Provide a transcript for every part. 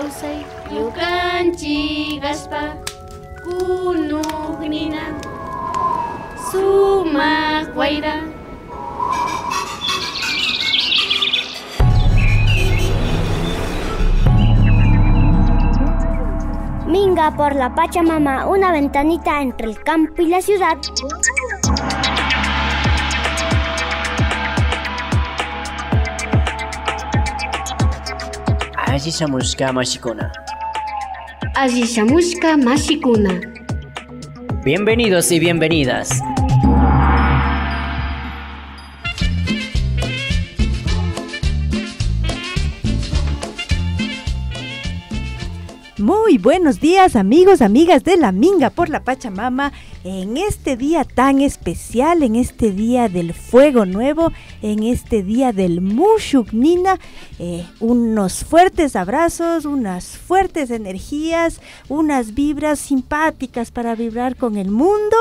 Yo Chigaspa gaspa, kunugnina suma Minga por la Pachamama, una ventanita entre el campo y la ciudad. Así Samuska Mashikuna. Así Samuska Mashikuna. Bienvenidos y bienvenidas. buenos días amigos, amigas de la Minga por la Pachamama, en este día tan especial, en este día del fuego nuevo, en este día del Mushuk eh, unos fuertes abrazos, unas fuertes energías, unas vibras simpáticas para vibrar con el mundo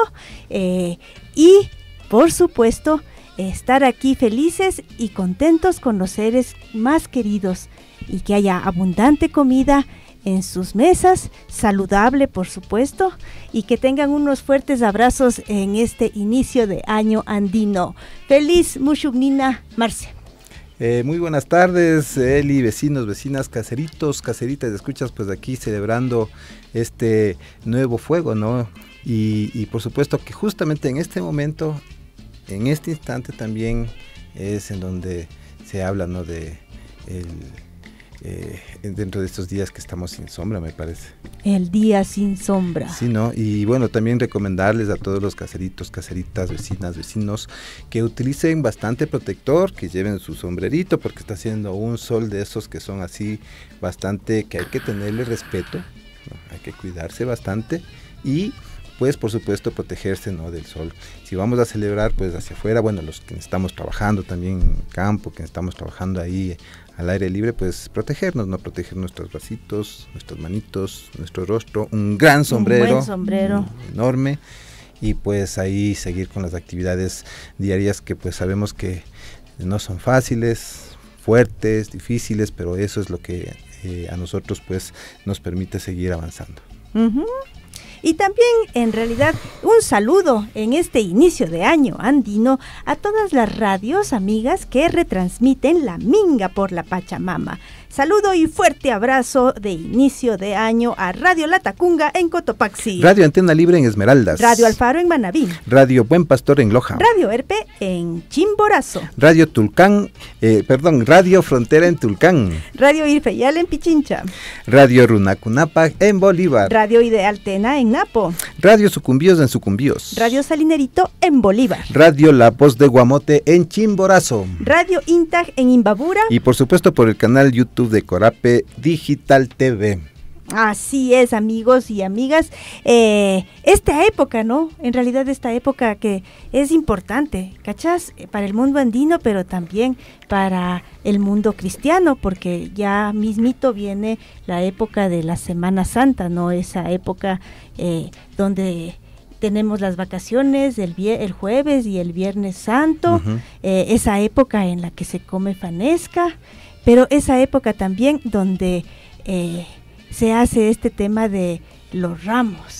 eh, y por supuesto estar aquí felices y contentos con los seres más queridos y que haya abundante comida en sus mesas, saludable por supuesto, y que tengan unos fuertes abrazos en este inicio de año andino. Feliz Mushugnina Marcia. Eh, muy buenas tardes, Eli, vecinos, vecinas, caseritos, caseritas, escuchas, pues aquí celebrando este nuevo fuego, ¿no? Y, y por supuesto que justamente en este momento, en este instante también es en donde se habla, ¿no? De el eh, dentro de estos días que estamos sin sombra, me parece. El día sin sombra. Sí, ¿no? Y bueno, también recomendarles a todos los caseritos, caseritas, vecinas, vecinos, que utilicen bastante protector, que lleven su sombrerito, porque está haciendo un sol de esos que son así bastante, que hay que tenerle respeto, hay que cuidarse bastante y pues por supuesto protegerse ¿no? del sol. Si vamos a celebrar pues hacia afuera, bueno, los que estamos trabajando también en campo, que estamos trabajando ahí al aire libre, pues protegernos, ¿no? Proteger nuestros bracitos, nuestros manitos, nuestro rostro, un gran sombrero. Un sombrero. Enorme. Y pues ahí seguir con las actividades diarias que pues sabemos que no son fáciles, fuertes, difíciles, pero eso es lo que eh, a nosotros pues nos permite seguir avanzando. Y también, en realidad, un saludo en este inicio de año andino a todas las radios amigas que retransmiten la minga por la Pachamama. Saludo y fuerte abrazo de inicio de año a Radio Latacunga en Cotopaxi. Radio Antena Libre en Esmeraldas. Radio Alfaro en Manabí. Radio Buen Pastor en Loja. Radio Herpe en Chimborazo. Radio Tulcán, eh, perdón, Radio Frontera en Tulcán. Radio Irfeyal en Pichincha. Radio Runacunapa en Bolívar. Radio Ideal en Napo. Radio Sucumbíos en Sucumbíos. Radio Salinerito en Bolívar. Radio La Voz de Guamote en Chimborazo. Radio Intag en Imbabura. Y por supuesto por el canal YouTube de Corape Digital TV. Así es, amigos y amigas. Eh, esta época, ¿no? En realidad esta época que es importante, ¿cachas? Eh, para el mundo andino, pero también para el mundo cristiano, porque ya mismito viene la época de la Semana Santa, ¿no? Esa época eh, donde tenemos las vacaciones el, el jueves y el viernes santo, esa época en la que se come fanesca, pero esa época también donde eh, se hace este tema de los ramos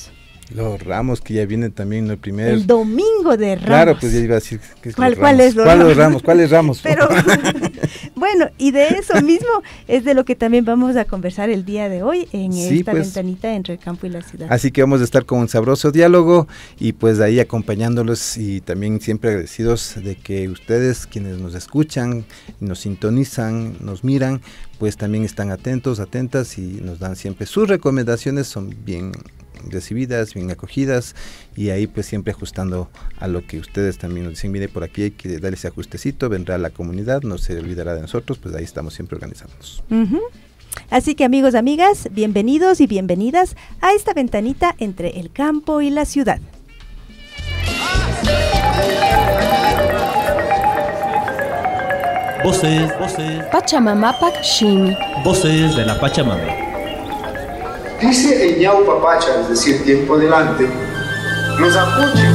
los Ramos, que ya vienen también el primeros. El domingo de Ramos. Claro, pues ya iba a decir. ¿Cuál, los es Ramos? ¿Cuál es Ramos? Pero, bueno, y de eso mismo es de lo que también vamos a conversar el día de hoy en esta pues. ventanita entre el campo y la ciudad. Así que vamos a estar con un sabroso diálogo y pues ahí acompañándolos y también siempre agradecidos de que ustedes, quienes nos escuchan, nos sintonizan, nos miran, pues también están atentos, atentas y nos dan siempre sus recomendaciones, son bien recibidas, bien acogidas y ahí pues siempre ajustando a lo que ustedes también nos dicen, mire por aquí hay que darle ese ajustecito, vendrá la comunidad, no se olvidará de nosotros, pues ahí estamos siempre organizándonos. Así que amigos, amigas, bienvenidos y bienvenidas a esta ventanita entre el campo y la ciudad. Voces, voces. Pachamama Voces de la Pachamama. Dice el ñau Papacha, es decir, tiempo adelante. nos apoya.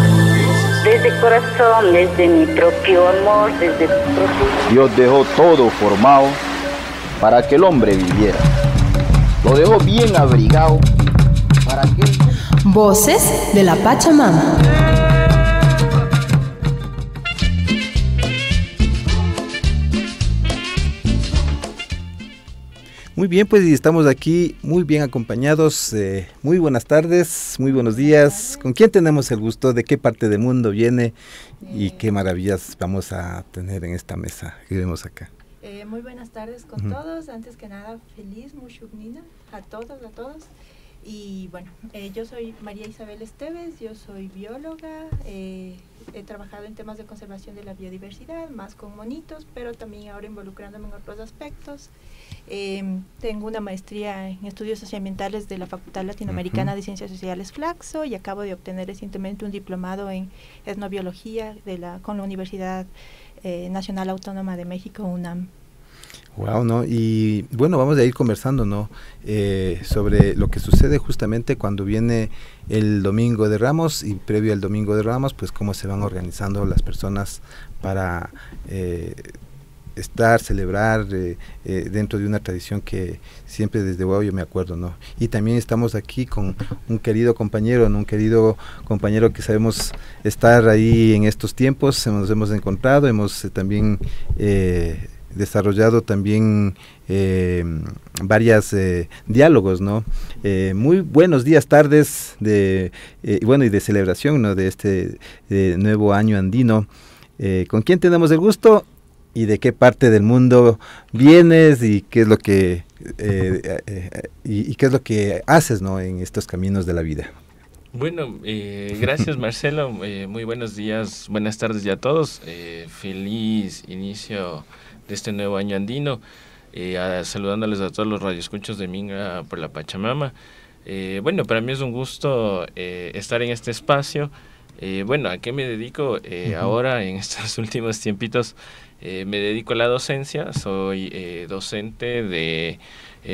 Desde corazón, desde mi propio amor, desde propio... Dios dejó todo formado para que el hombre viviera. Lo dejó bien abrigado para que... Voces de la Pachamama. Muy bien, pues estamos aquí muy bien acompañados. Eh, muy buenas tardes, muy buenos días. ¿Con quién tenemos el gusto? ¿De qué parte del mundo viene? ¿Y eh, qué maravillas vamos a tener en esta mesa que vemos acá? Eh, muy buenas tardes con todos. Antes que nada, feliz Mushugnina a todos, a todos. Y bueno, yo soy María Isabel Esteves, yo soy bióloga, he trabajado en temas de conservación de la biodiversidad, más con monitos, pero también ahora involucrándome en otros aspectos. Em, tengo una maestría en estudios socioambientales de la Facultad Latinoamericana de Ciencias Sociales Flaxo y acabo de obtener recientemente un diplomado en etnobiología de la, con la Universidad eh, Nacional Autónoma de México, UNAM. Wow, ¿no? Y bueno, vamos a ir conversando, ¿no? Eh, sobre lo que sucede justamente cuando viene el domingo de Ramos y previo al domingo de Ramos, pues cómo se van organizando las personas para eh, estar, celebrar eh, dentro de una tradición que siempre desde wow yo me acuerdo, ¿no? Y también estamos aquí con un querido compañero, un querido compañero que sabemos estar ahí en estos tiempos, nos hemos encontrado, hemos también desarrollado también eh, varias eh, diálogos, ¿no? Eh, muy buenos días, tardes de bueno y de celebración, ¿no? De este nuevo año andino. ¿Con quién tenemos el gusto y de qué parte del mundo vienes y qué es lo que y, qué es lo que haces, ¿no? En estos caminos de la vida. Bueno, gracias Marcelo. muy buenos días, buenas tardes ya a todos. feliz inicio de este nuevo año andino, eh, saludándoles a todos los radioescuchos de Minga por la Pachamama. Eh, bueno, para mí es un gusto eh, estar en este espacio. bueno, ¿a qué me dedico ahora en estos últimos tiempitos? me dedico a la docencia, soy docente de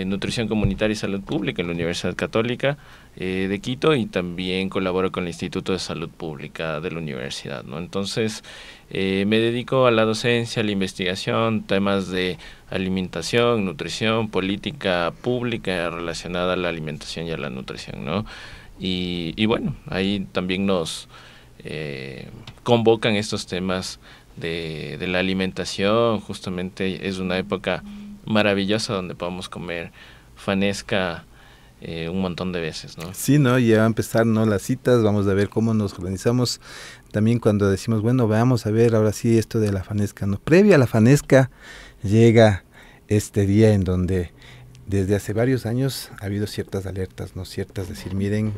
Nutrición Comunitaria y Salud Pública en la Universidad Católica de Quito y también colaboro con el Instituto de Salud Pública de la Universidad. ¿no? Entonces, eh, me dedico a la docencia, a la investigación, temas de alimentación, nutrición, política pública relacionada a la alimentación y a la nutrición, ¿no? Y, bueno, ahí también nos eh, convocan estos temas de, la alimentación, justamente es una época maravillosa donde podemos comer fanesca, eh, un montón de veces, ¿no? Sí, ¿no? Ya va a empezar, ¿no? Las citas, vamos a ver cómo nos organizamos también cuando decimos, bueno, vamos a ver ahora sí esto de la fanesca, no, previa a la fanesca llega este día en donde desde hace varios años ha habido ciertas alertas, no ciertas, decir, miren,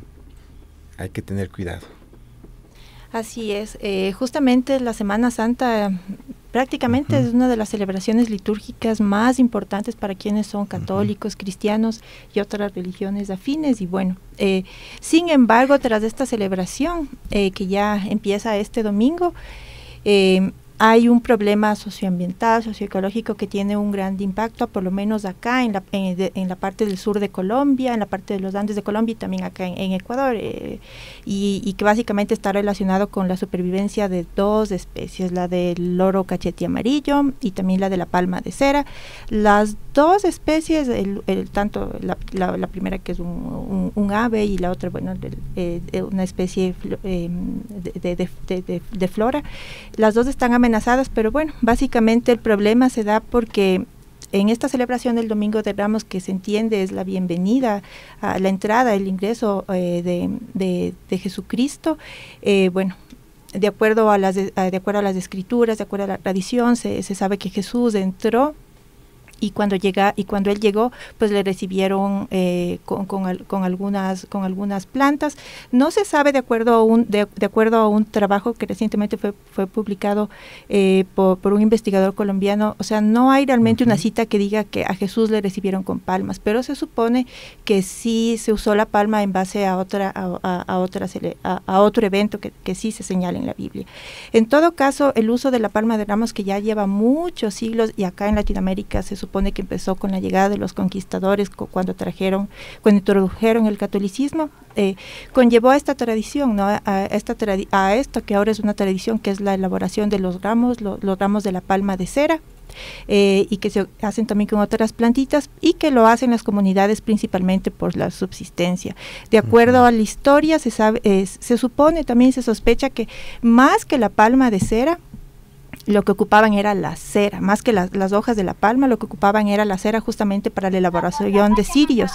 hay que tener cuidado. Así es, eh, justamente la Semana Santa Prácticamente es una de las celebraciones litúrgicas más importantes para quienes son católicos, cristianos y otras religiones afines. Y bueno, eh, sin embargo, tras esta celebración eh, que ya empieza este domingo, eh, hay un problema socioambiental, socioecológico que tiene un gran impacto, por lo menos acá en la, en, la parte del sur de Colombia, en la parte de los Andes de Colombia y también acá en, Ecuador, eh, y, que básicamente está relacionado con la supervivencia de dos especies, la del loro cachete amarillo y también la de la palma de cera. Las dos especies, el, tanto la, primera que es un, ave y la otra, bueno, eh, una especie em, de, de, de flora, las dos están amenazadas pero bueno, básicamente el problema se da porque en esta celebración del Domingo de Ramos que se entiende es la bienvenida, a la entrada, el ingreso eh, de, Jesucristo, eh, bueno, de acuerdo, a las, acuerdo a las escrituras, de acuerdo a la tradición, se, se sabe que Jesús entró y cuando llega y cuando él llegó pues le recibieron eh, con, algunas con algunas plantas no se sabe de acuerdo a un de, acuerdo a un trabajo que recientemente fue, fue publicado eh, por, un investigador colombiano o sea no hay realmente una cita que diga que a Jesús le recibieron con palmas pero se supone que sí se usó la palma en base a otra a, a, a, otro evento que, que sí se señala en la Biblia en todo caso el uso de la palma de ramos que ya lleva muchos siglos y acá en Latinoamérica se supone supone que empezó con la llegada de los conquistadores cuando trajeron, cuando introdujeron el catolicismo, eh, conllevó a esta tradición, ¿no? a, esta a esto que ahora es una tradición que es la elaboración de los ramos, los ramos de la palma de cera. Eh, y que se hacen también con otras plantitas y que lo hacen las comunidades principalmente por la subsistencia. De acuerdo a la historia, se, sabe, se supone, también se sospecha que más que la palma de cera, lo que ocupaban era la cera, más que las, hojas de la palma, lo que ocupaban era la cera justamente para la elaboración de cirios,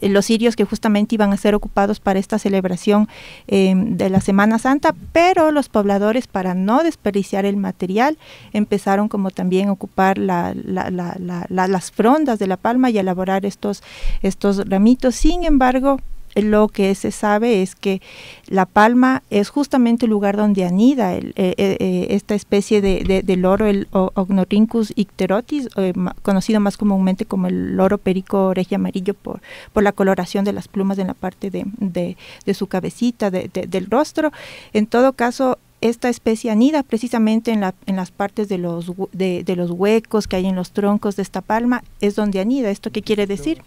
eh, los cirios que justamente iban a ser ocupados para esta celebración em, de la Semana Santa, pero los pobladores para no desperdiciar el material empezaron como también a ocupar las frondas de la palma y elaborar estos, estos ramitos, sin embargo lo que se sabe es que la palma es justamente el lugar donde anida eh, eh, eh, esta especie de, loro, el Ognorhynchus icterotis, conocido más comúnmente como el loro perico oreje amarillo por, por la coloración de las plumas en la parte de, de, su cabecita, del rostro. En todo caso, esta especie anida precisamente en, la, en las partes de los, de los huecos que hay en los troncos de esta palma, es donde anida. ¿Esto qué quiere decir?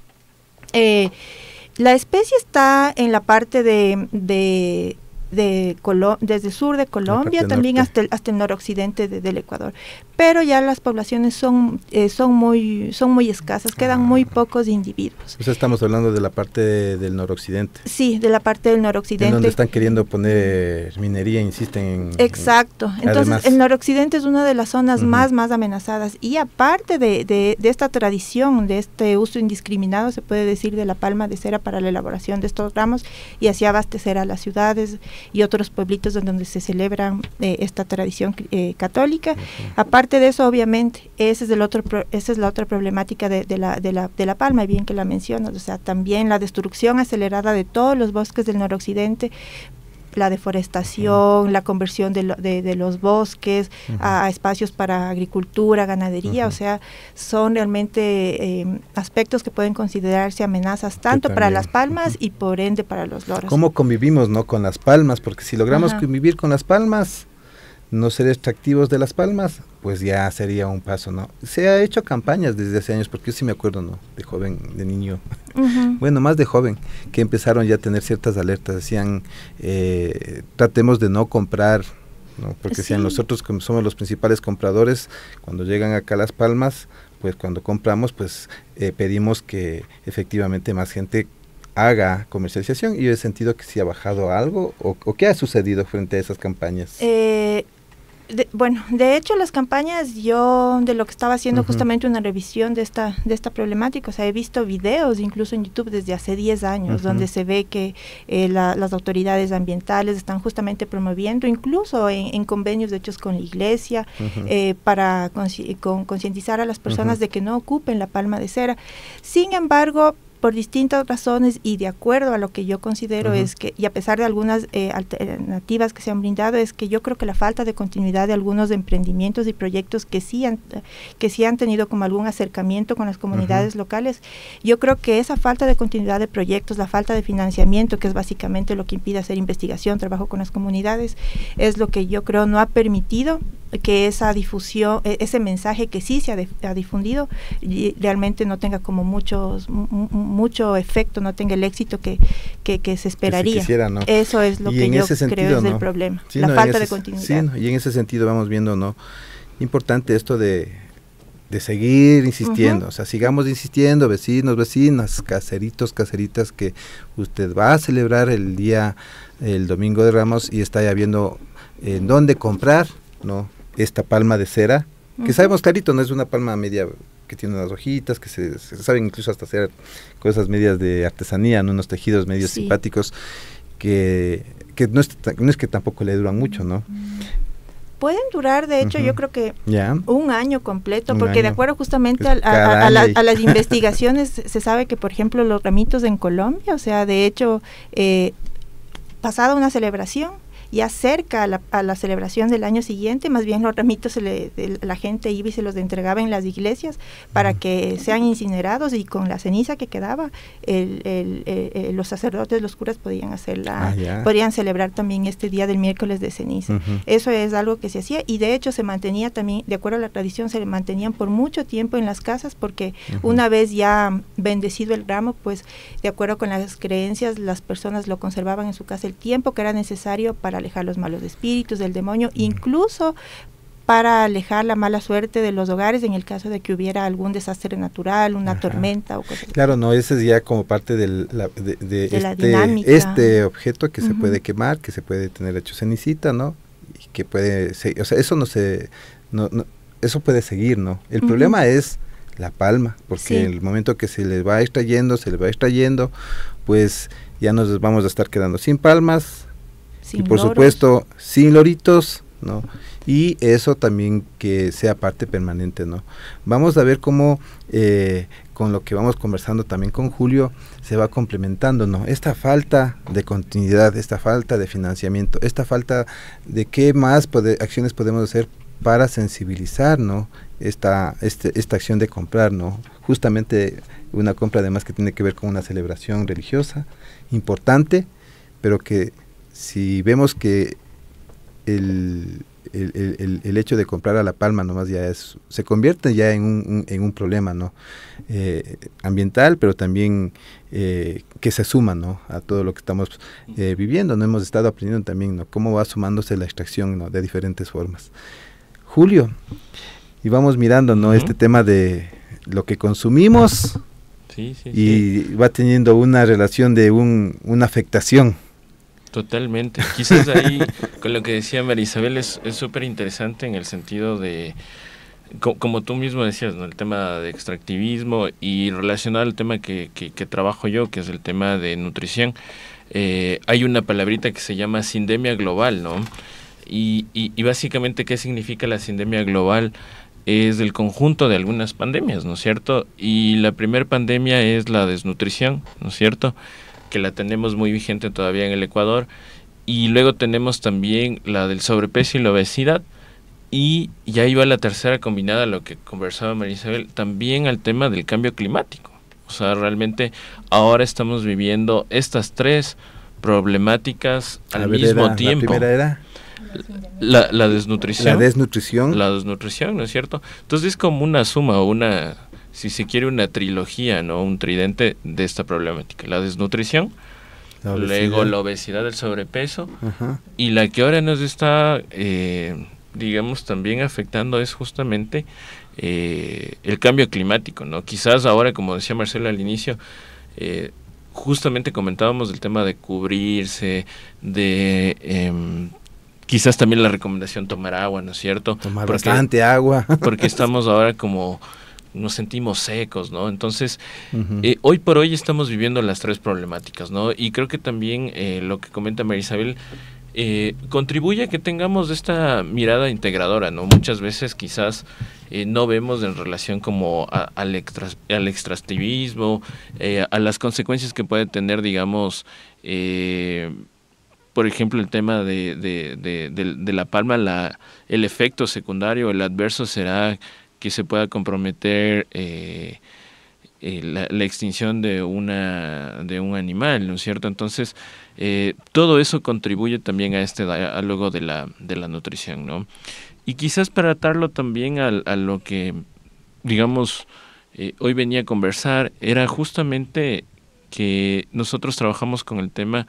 La especie está en la parte de, de de desde el sur de Colombia, también hasta el, hasta el noroccidente del Ecuador. Pero ya las poblaciones son, eh, son, muy, son muy escasas, quedan ah. muy pocos individuos. estamos hablando de la parte del noroccidente. Sí, de la parte del noroccidente. donde están queriendo poner eh, minería, insisten. Exacto. Entonces, el noroccidente es una de las zonas más, más amenazadas. Y aparte de, de esta tradición, de este uso indiscriminado, se puede decir, de la palma de cera para la elaboración de estos ramos y así abastecer a las ciudades y otros pueblitos donde se celebra eh, esta tradición eh, católica. Aparte de eso, obviamente, esa es la otra problemática de, la, de, la, de La Palma, bien que la mencionas, o sea, también la destrucción acelerada de todos los bosques del noroccidente la deforestación, la conversión de, los bosques a, espacios para agricultura, ganadería, o sea, son realmente eh, aspectos que pueden considerarse amenazas tanto para las palmas y por ende para los loros. ¿Cómo convivimos no con las palmas? Porque si logramos convivir con las palmas, no ser extractivos de las palmas, pues ya sería un paso, ¿no? Se ha hecho campañas desde hace años, porque yo sí me acuerdo, ¿no? De joven, de niño, bueno, más de joven, que empezaron ya a tener ciertas alertas, decían, eh, tratemos de no comprar, ¿no? Porque sean nosotros como somos los principales compradores, cuando llegan acá las palmas, pues cuando compramos, pues eh, pedimos que efectivamente más gente haga comercialización y yo he sentido que si ha bajado algo o, o qué ha sucedido frente a esas campañas. Eh, bueno, de hecho las campañas, yo de lo que estaba haciendo justamente una revisión de esta, de esta problemática, o sea, he visto videos incluso en YouTube desde hace 10 años, donde se ve que eh, las autoridades ambientales están justamente promoviendo, incluso en, convenios de hechos con la iglesia, eh, para concientizar a las personas de que no ocupen la palma de cera. Sin embargo, por distintas razones y de acuerdo a lo que yo considero es que, y a pesar de algunas eh, alternativas que se han brindado, es que yo creo que la falta de continuidad de algunos emprendimientos y proyectos que sí han, que sí han tenido como algún acercamiento con las comunidades locales, yo creo que esa falta de continuidad de proyectos, la falta de financiamiento, que es básicamente lo que impide hacer investigación, trabajo con las comunidades, es lo que yo creo no ha permitido que esa difusión, e, ese mensaje que sí se ha, difundido, y realmente no tenga como muchos, mucho efecto, no tenga el éxito que, que, se esperaría. Eso es lo que yo creo es el problema, la falta de continuidad. y en ese sentido vamos viendo, ¿no? Importante esto de, de seguir insistiendo, o sea, sigamos insistiendo, vecinos, vecinas, caseritos, caseritas, que usted va a celebrar el día, el domingo de Ramos y está ya viendo en dónde comprar, ¿no? esta palma de cera, que sabemos clarito, no es una palma media que tiene unas hojitas, que se, saben incluso hasta hacer cosas medias de artesanía, unos tejidos medios simpáticos, que, que no, es, que tampoco le duran mucho, ¿no? Pueden durar, de hecho, yo creo que un año completo, porque de acuerdo justamente a, las investigaciones, se sabe que, por ejemplo, los ramitos en Colombia, o sea, de hecho, eh, pasada una celebración, ya acerca a la, celebración del año siguiente, más bien los ramitos la gente iba y se los entregaba en las iglesias para que sean incinerados y con la ceniza que quedaba, eh, los sacerdotes, los curas podían hacerla, ah, podían celebrar también este día del miércoles de ceniza. Eso es algo que se hacía y de hecho se mantenía también, de acuerdo a la tradición, se le mantenían por mucho tiempo en las casas porque una vez ya bendecido el ramo, pues de acuerdo con las creencias, las personas lo conservaban en su casa el tiempo que era necesario para alejar los malos espíritus del demonio, incluso para alejar la mala suerte de los hogares en el caso de que hubiera algún desastre natural, una tormenta o cosas Claro, no, ese es ya como parte del, de, este, este, objeto que se puede quemar, que se puede tener hecho cenicita, ¿no? Y que puede, o sea, eso no se, no, eso puede seguir, ¿no? El problema es la palma, porque en el momento que se le va extrayendo, se le va extrayendo, pues ya nos vamos a estar quedando sin palmas, y por supuesto, sin loritos, ¿no? Y eso también que sea parte permanente, ¿no? Vamos a ver cómo eh, con lo que vamos conversando también con Julio se va complementando, ¿no? Esta falta de continuidad, esta falta de financiamiento, esta falta de qué más acciones podemos hacer para sensibilizar, ¿no? Esta, este, esta acción de comprar, ¿no? Justamente una compra además que tiene que ver con una celebración religiosa importante, pero que si vemos que el, hecho de comprar a La Palma nomás ya es, se convierte ya en un, problema ¿no? Eh, ambiental, pero también eh, que se suma ¿no? a todo lo que estamos eh, viviendo. ¿no? Hemos estado aprendiendo también ¿no? cómo va sumándose la extracción de diferentes formas. Julio, y vamos mirando ¿no? este tema de lo que consumimos y va teniendo una relación de un, una afectación Totalmente. Quizás ahí, con lo que decía Marisabel, es súper interesante en el sentido de, como tú mismo decías, ¿no? el tema de extractivismo y relacionado al tema que, que, trabajo yo, que es el tema de nutrición, eh, hay una palabrita que se llama sindemia global, ¿no? Y, y, y básicamente, ¿qué significa la sindemia global? es el conjunto de algunas pandemias, ¿no es cierto? Y la primera pandemia es la desnutrición, ¿no es cierto? que la tenemos muy vigente todavía en el Ecuador. Y luego tenemos también la del sobrepeso y la obesidad. Y ya iba la tercera combinada, lo que conversaba María Isabel, también al tema del cambio climático. O sea, realmente ahora estamos viviendo estas tres problemáticas al mismo tiempo. La primera era la, la, desnutrición. La desnutrición. La desnutrición, ¿no es cierto? Entonces es como una suma, una si se quiere, una trilogía, ¿no? Un tridente de esta problemática. La desnutrición, luego la obesidad, el sobrepeso, y la que ahora nos está, eh, digamos, también afectando es justamente eh, el cambio climático, ¿no? Quizás ahora, como decía Marcelo al inicio, eh, justamente comentábamos el tema de cubrirse, de em, quizás también la recomendación tomar agua, ¿no es cierto? Tomar bastante agua. porque estamos ahora como nos sentimos secos, ¿no? Entonces, eh, hoy por hoy estamos viviendo las tres problemáticas, ¿no? Y creo que también eh, lo que comenta María Isabel eh, contribuye a que tengamos esta mirada integradora, ¿no? Muchas veces quizás no vemos en relación como al, extractivismo, a las consecuencias que puede tener, digamos, por ejemplo, el tema de, la palma, la, el efecto secundario, el adverso será que se pueda comprometer eh, eh, la, extinción de, una, de un animal, ¿no es cierto? Entonces, eh, todo eso contribuye también a este diálogo de la, de la nutrición, ¿no? Y quizás para atarlo también a, lo que, digamos, hoy venía a conversar, era justamente que nosotros trabajamos con el tema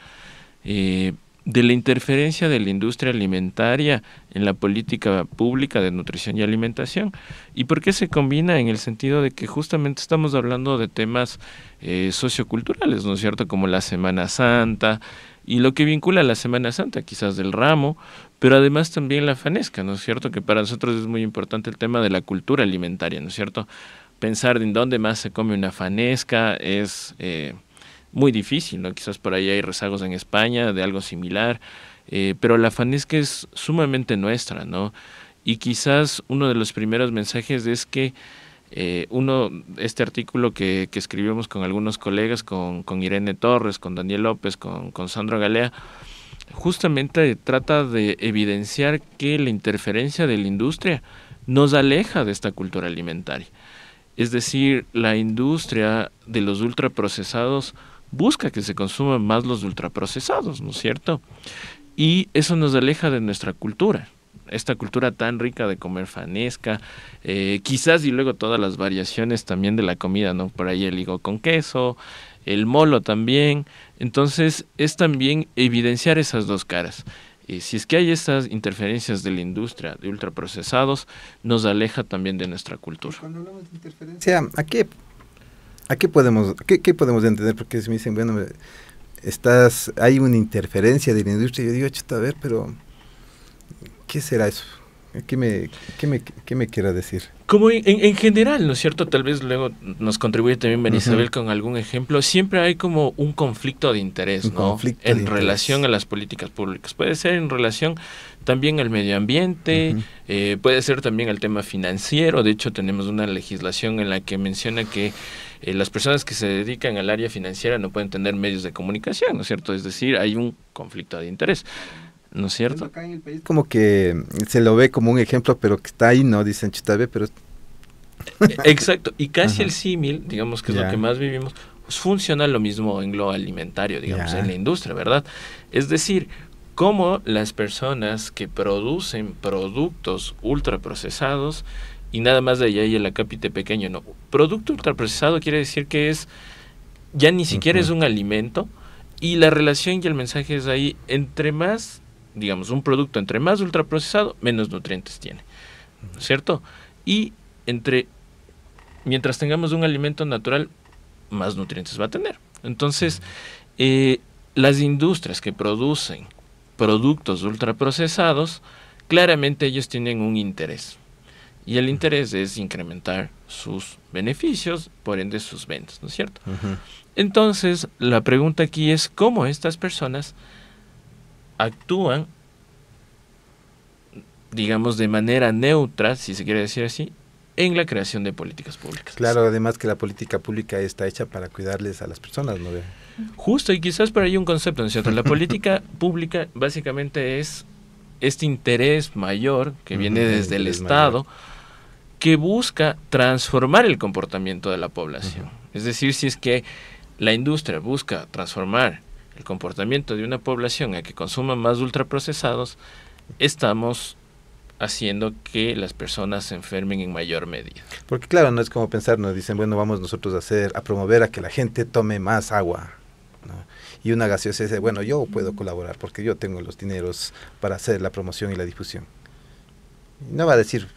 de la interferencia de la industria alimentaria en la política pública de nutrición y alimentación. ¿Y por qué se combina en el sentido de que justamente estamos hablando de temas eh, socioculturales, ¿no es cierto? Como la Semana Santa y lo que vincula a la Semana Santa, quizás del ramo, pero además también la fanesca, ¿no es cierto? Que para nosotros es muy importante el tema de la cultura alimentaria, ¿no es cierto? Pensar en dónde más se come una fanesca es... Eh, muy difícil, ¿no? Quizás por ahí hay rezagos en España de algo similar, eh, pero la fanesca es sumamente nuestra, ¿no? Y quizás uno de los primeros mensajes es que eh, uno, este artículo que, escribimos con algunos colegas, con, Irene Torres, con Daniel López, con, con Sandro Galea, justamente trata de evidenciar que la interferencia de la industria nos aleja de esta cultura alimentaria. Es decir, la industria de los ultraprocesados busca que se consuman más los ultraprocesados, ¿no es cierto? Y eso nos aleja de nuestra cultura, esta cultura tan rica de comer fanesca, eh, quizás y luego todas las variaciones también de la comida, ¿no? Por ahí el higo con queso, el molo también. Entonces es también evidenciar esas dos caras. Y si es que hay estas interferencias de la industria de ultraprocesados, nos aleja también de nuestra cultura. ¿a qué ¿A qué podemos, qué, podemos entender? Porque si me dicen, bueno, estás, hay una interferencia de la industria, yo digo, ah, chuta, a ver, pero ¿qué será eso? ¿Qué me, qué me, quiera decir? Como en, en, general, ¿no es cierto? Tal vez luego nos contribuye también Benisabel con algún ejemplo. Siempre hay como un conflicto de interés, ¿no? en relación a las políticas públicas. Puede ser en relación también al medio ambiente, eh, puede ser también al tema financiero. De hecho, tenemos una legislación en la que menciona que eh, las personas que se dedican al área financiera no pueden tener medios de comunicación, ¿no es cierto? Es decir, hay un conflicto de interés. ¿No es pues cierto? Acá en el país como que se lo ve como un ejemplo, pero que está ahí, ¿no? Dicen Chitabe, pero... Eh, exacto, y casi el símil, digamos que es lo que más vivimos, pues funciona lo mismo en lo alimentario, digamos, en la industria, ¿verdad? Es decir, cómo las personas que producen productos ultraprocesados y nada más de allá hay el acápite pequeño, no. Producto ultraprocesado quiere decir que es ya ni siquiera es un alimento y la relación y el mensaje es ahí entre más, digamos, un producto entre más ultraprocesado, menos nutrientes tiene. ¿Cierto? Y entre mientras tengamos un alimento natural, más nutrientes va a tener. Entonces, eh, las industrias que producen productos ultraprocesados, claramente ellos tienen un interés y el interés es incrementar sus beneficios, por ende sus ventas, ¿no es cierto? Entonces, la pregunta aquí es cómo estas personas actúan, digamos, de manera neutra, si se quiere decir así, en la creación de políticas públicas. Claro, además que la política pública está hecha para cuidarles a las personas, ¿no? Justo, y quizás por ahí un concepto, ¿no es cierto? La política pública básicamente es este interés mayor que viene desde el Estado que busca transformar el comportamiento de la población. Es decir, si es que la industria busca transformar el comportamiento de una población a que consuma más ultraprocesados, estamos haciendo que las personas se enfermen en mayor medida. Porque claro, no es como pensar, nos dicen, bueno, vamos nosotros a hacer, a promover a que la gente tome más agua. Y una gaseosa dice, bueno, yo puedo colaborar porque yo tengo los dineros para hacer la promoción y la difusión. No va a decir,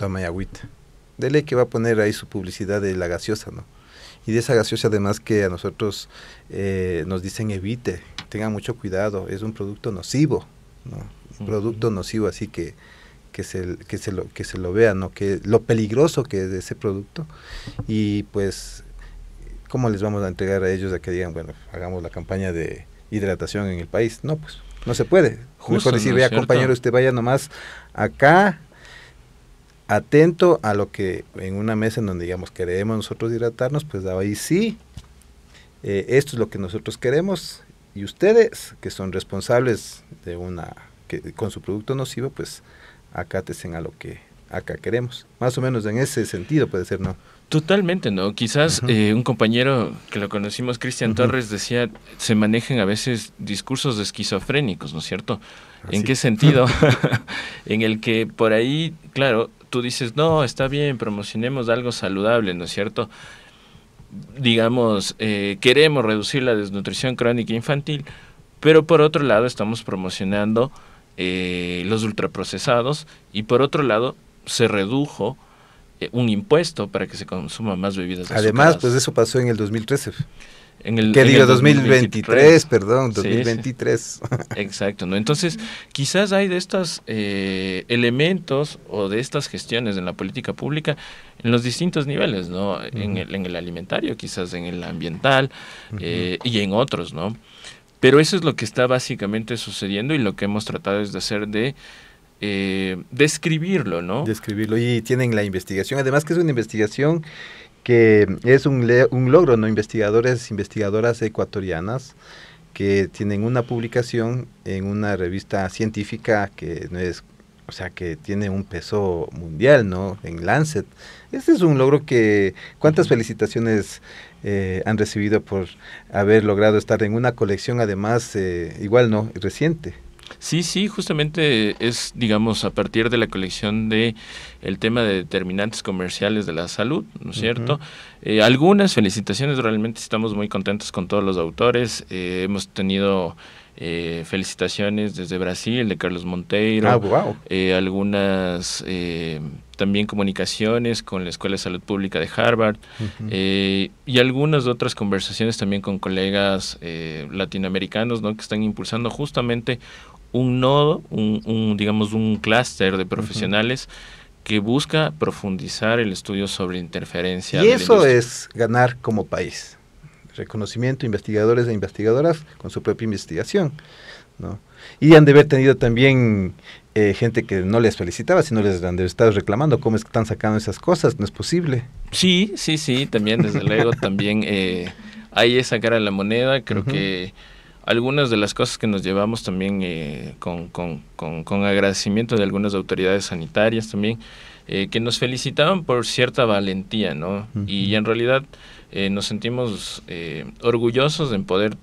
toma agüita. Dele que va a poner ahí su publicidad de la gaseosa, ¿no? Y de esa gaseosa además que a nosotros eh, nos dicen evite, tenga mucho cuidado, es un producto nocivo, ¿no? Un producto nocivo, así que que se, que se lo que se lo vea, ¿no? Que lo peligroso que es ese producto y pues ¿cómo les vamos a entregar a ellos a que digan, bueno, hagamos la campaña de hidratación en el país? No, pues no se puede. Justo, Mejor decir, vea, compañero, usted vaya nomás acá atento a lo que en una mesa en donde digamos queremos nosotros hidratarnos, pues ahí sí, eh, esto es lo que nosotros queremos y ustedes que son responsables de una, que con su producto nocivo, pues acá acátesen a lo que acá queremos. Más o menos en ese sentido puede ser, ¿no? Totalmente, ¿no? Quizás eh, un compañero que lo conocimos, Cristian Torres, decía, se manejan a veces discursos esquizofrénicos, ¿no es cierto? ¿En qué sentido? en el que por ahí, claro, tú dices, no, está bien, promocionemos algo saludable, ¿no es cierto? Digamos, eh, queremos reducir la desnutrición crónica infantil, pero por otro lado estamos promocionando eh, los ultraprocesados y por otro lado se redujo eh, un impuesto para que se consuma más bebidas. Además, pues eso pasó en el 2013. En el, ¿Qué digo? 2023, perdón, 2023. Exacto, ¿no? Entonces, quizás hay de estos eh, elementos o de estas gestiones en la política pública en los distintos niveles, ¿no? en, el, en, el, alimentario, quizás en el ambiental eh, y en otros, ¿no? Pero eso es lo que está básicamente sucediendo y lo que hemos tratado es de hacer de eh, describirlo, ¿no? Describirlo y tienen la investigación, además que es una investigación que es un, logro, ¿no? Investigadores, investigadoras ecuatorianas que tienen una publicación en una revista científica que no es o sea, que tiene un peso mundial, ¿no? En Lancet. ese es un logro que, ¿cuántas felicitaciones eh, han recibido por haber logrado estar en una colección, además, eh, igual, ¿no? Reciente. Sí, sí, justamente es, digamos, a partir de la colección de el tema de determinantes comerciales de la salud, ¿no es cierto? Eh, algunas felicitaciones, realmente estamos muy contentos con todos los autores. Eh, hemos tenido eh, felicitaciones desde Brasil, de Carlos Monteiro, ah, wow. algunas también comunicaciones con la Escuela de Salud Pública de Harvard y algunas otras conversaciones también con colegas latinoamericanos ¿no? que están impulsando justamente un nodo, un, digamos, un clúster de profesionales que busca profundizar el estudio sobre interferencia. Y eso es ganar como país. Reconocimiento, investigadores e investigadoras con su propia investigación. ¿no? Y han de haber tenido también eh, gente que no les felicitaba, sino les han de estado reclamando cómo es que están sacando esas cosas, no es posible. Sí, sí, sí, también, desde luego, también eh, hay esa cara de la moneda, creo que algunas de las cosas que nos llevamos también eh, con, con, agradecimiento de algunas autoridades sanitarias también, eh, que nos felicitaban por cierta valentía, ¿no? Y en realidad eh, nos sentimos orgullosos de poder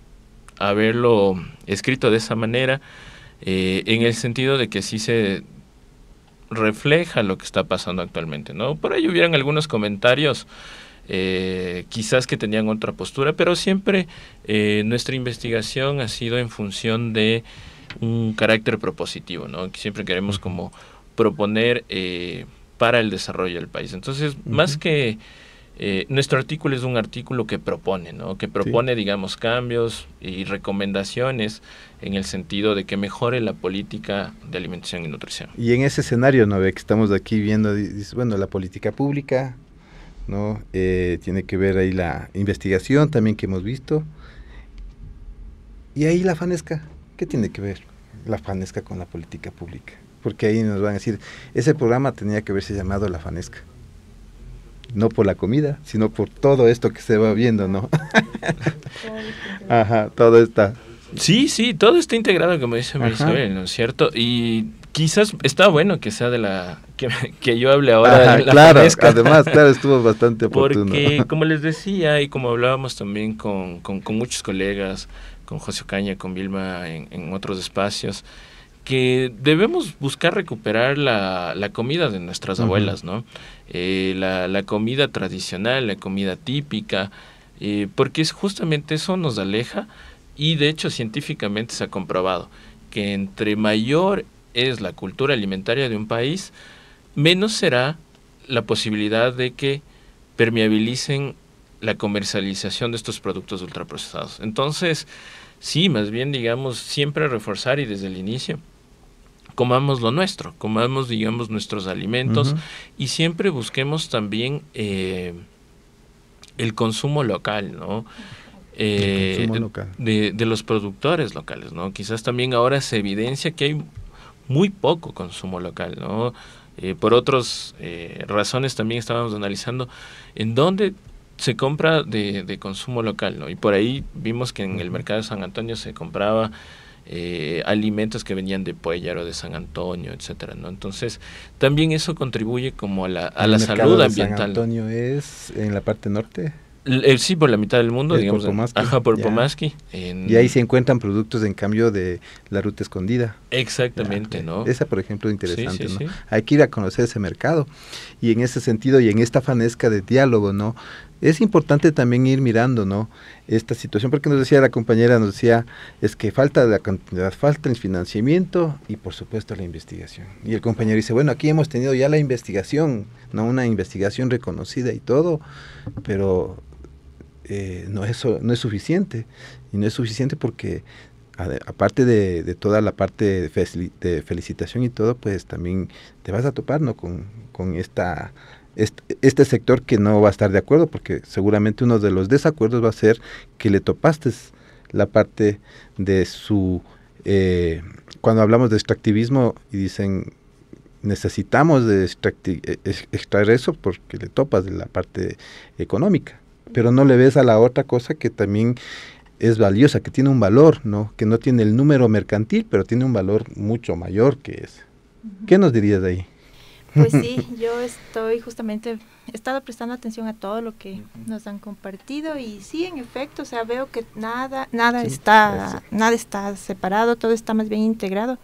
haberlo escrito de esa manera, en el sentido de que sí se refleja lo que está pasando actualmente, ¿no? Por ahí hubieran algunos comentarios eh, quizás que tenían otra postura, pero siempre eh, nuestra investigación ha sido en función de un carácter propositivo, ¿no? Siempre queremos como proponer eh, para el desarrollo del país. Entonces, más que eh, nuestro artículo es un artículo que propone, ¿no? Que propone, digamos, cambios y recomendaciones en el sentido de que mejore la política de alimentación y nutrición. Y en ese escenario, ¿no? ve Que estamos aquí viendo, bueno, la política pública ¿no? Eh, tiene que ver ahí la investigación también que hemos visto. Y ahí la fanesca, ¿qué tiene que ver la fanesca con la política pública? Porque ahí nos van a decir, ese programa tenía que haberse llamado la fanesca. No por la comida, sino por todo esto que se va viendo, ¿no? Ajá, todo está. Sí, sí, todo está integrado, como dice Marisabel, ¿no es cierto? Y quizás está bueno que sea de la que, yo hable ahora claro además claro estuvo bastante oportuno porque como les decía y como hablábamos también con, muchos colegas con José Ocaña con Vilma en, otros espacios que debemos buscar recuperar la, comida de nuestras abuelas no eh, la, comida tradicional la comida típica eh, porque es justamente eso nos aleja y de hecho científicamente se ha comprobado que entre mayor es la cultura alimentaria de un país, menos será la posibilidad de que permeabilicen la comercialización de estos productos ultraprocesados. Entonces, sí, más bien digamos, siempre reforzar y desde el inicio, comamos lo nuestro, comamos, digamos, nuestros alimentos y siempre busquemos también eh, el consumo local, ¿no? el consumo eh, local. De, de, los productores locales, ¿no? Quizás también ahora se evidencia que hay muy poco consumo local, ¿no? Eh, por otras eh, razones también estábamos analizando en dónde se compra de, consumo local, ¿no? Y por ahí vimos que en el mercado de San Antonio se compraba eh, alimentos que venían de Puellar o de San Antonio, etcétera, ¿no? Entonces, también eso contribuye como a la, a la salud ambiental. San Antonio es en la parte norte? Eh, sí, por la mitad del mundo, digamos. Por Pomaski, por Y ahí se encuentran productos, en cambio, de la ruta escondida. Exactamente, ¿no? Esa, por ejemplo, interesante, Hay que ir a conocer ese mercado. Y en ese sentido, y en esta fanesca de diálogo, ¿no? Es importante también ir mirando, ¿no? Esta situación, porque nos decía la compañera, nos decía, es que falta la, cantidad falta el financiamiento y por supuesto la investigación. Y el compañero dice, bueno, aquí hemos tenido ya la investigación, ¿no? Una investigación reconocida y todo, pero eh, no, es, no es suficiente. Y no es suficiente porque, aparte de, toda la parte de, felicitación y todo, pues también te vas a topar ¿no? con, esta este, sector que no va a estar de acuerdo, porque seguramente uno de los desacuerdos va a ser que le topaste la parte de su... Eh, cuando hablamos de extractivismo y dicen necesitamos de e, extraer eso porque le topas de la parte económica pero no le ves a la otra cosa que también es valiosa, que tiene un valor, ¿no? Que no tiene el número mercantil, pero tiene un valor mucho mayor que es. ¿Qué nos dirías de ahí? Pues sí, yo estoy justamente, he estado prestando atención a todo lo que nos han compartido y sí, en efecto, o sea, veo que nada, nada está, nada está separado, todo está más bien integrado.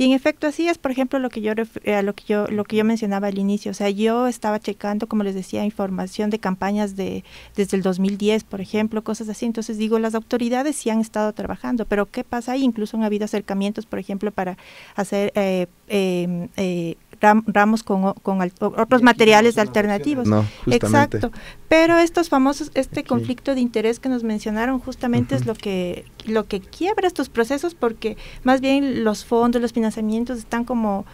Y en efecto así es, por ejemplo, lo que yo eh, lo que yo lo que yo mencionaba al inicio, o sea, yo estaba checando, como les decía, información de campañas de desde el 2010, por ejemplo, cosas así. Entonces digo, las autoridades sí han estado trabajando, pero ¿qué pasa ahí? Incluso han habido acercamientos, por ejemplo, para hacer eh, em, eh ramos con, con otros materiales alternativos. No, Exacto. Pero estos famosos, este conflicto de interés que nos mencionaron justamente es lo que, lo que quiebra estos procesos porque más bien los fondos, los financiamientos están como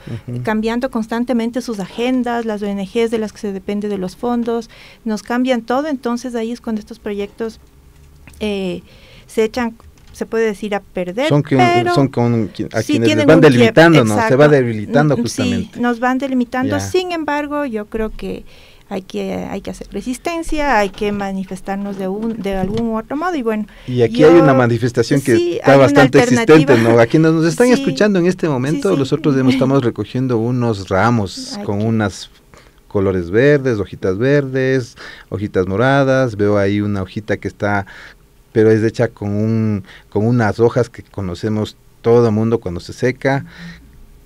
cambiando constantemente sus agendas, las ONGs de las que se depende de los fondos, nos cambian todo, entonces ahí es cuando estos proyectos eh, se echan se puede decir a perder. Son, que son a quienes quienes van delimitando, ¿no? Se va debilitando justamente. Sí, nos van delimitando, sin embargo, yo creo que hay que hay que hacer resistencia, hay que manifestarnos de un de algún otro modo y bueno. Y aquí hay una manifestación que está bastante existente, ¿no? A quienes nos están escuchando en este momento, nosotros estamos recogiendo unos ramos con unas colores verdes, hojitas verdes, hojitas moradas, veo ahí una hojita que está pero es hecha con, con unas hojas que conocemos todo mundo cuando se seca.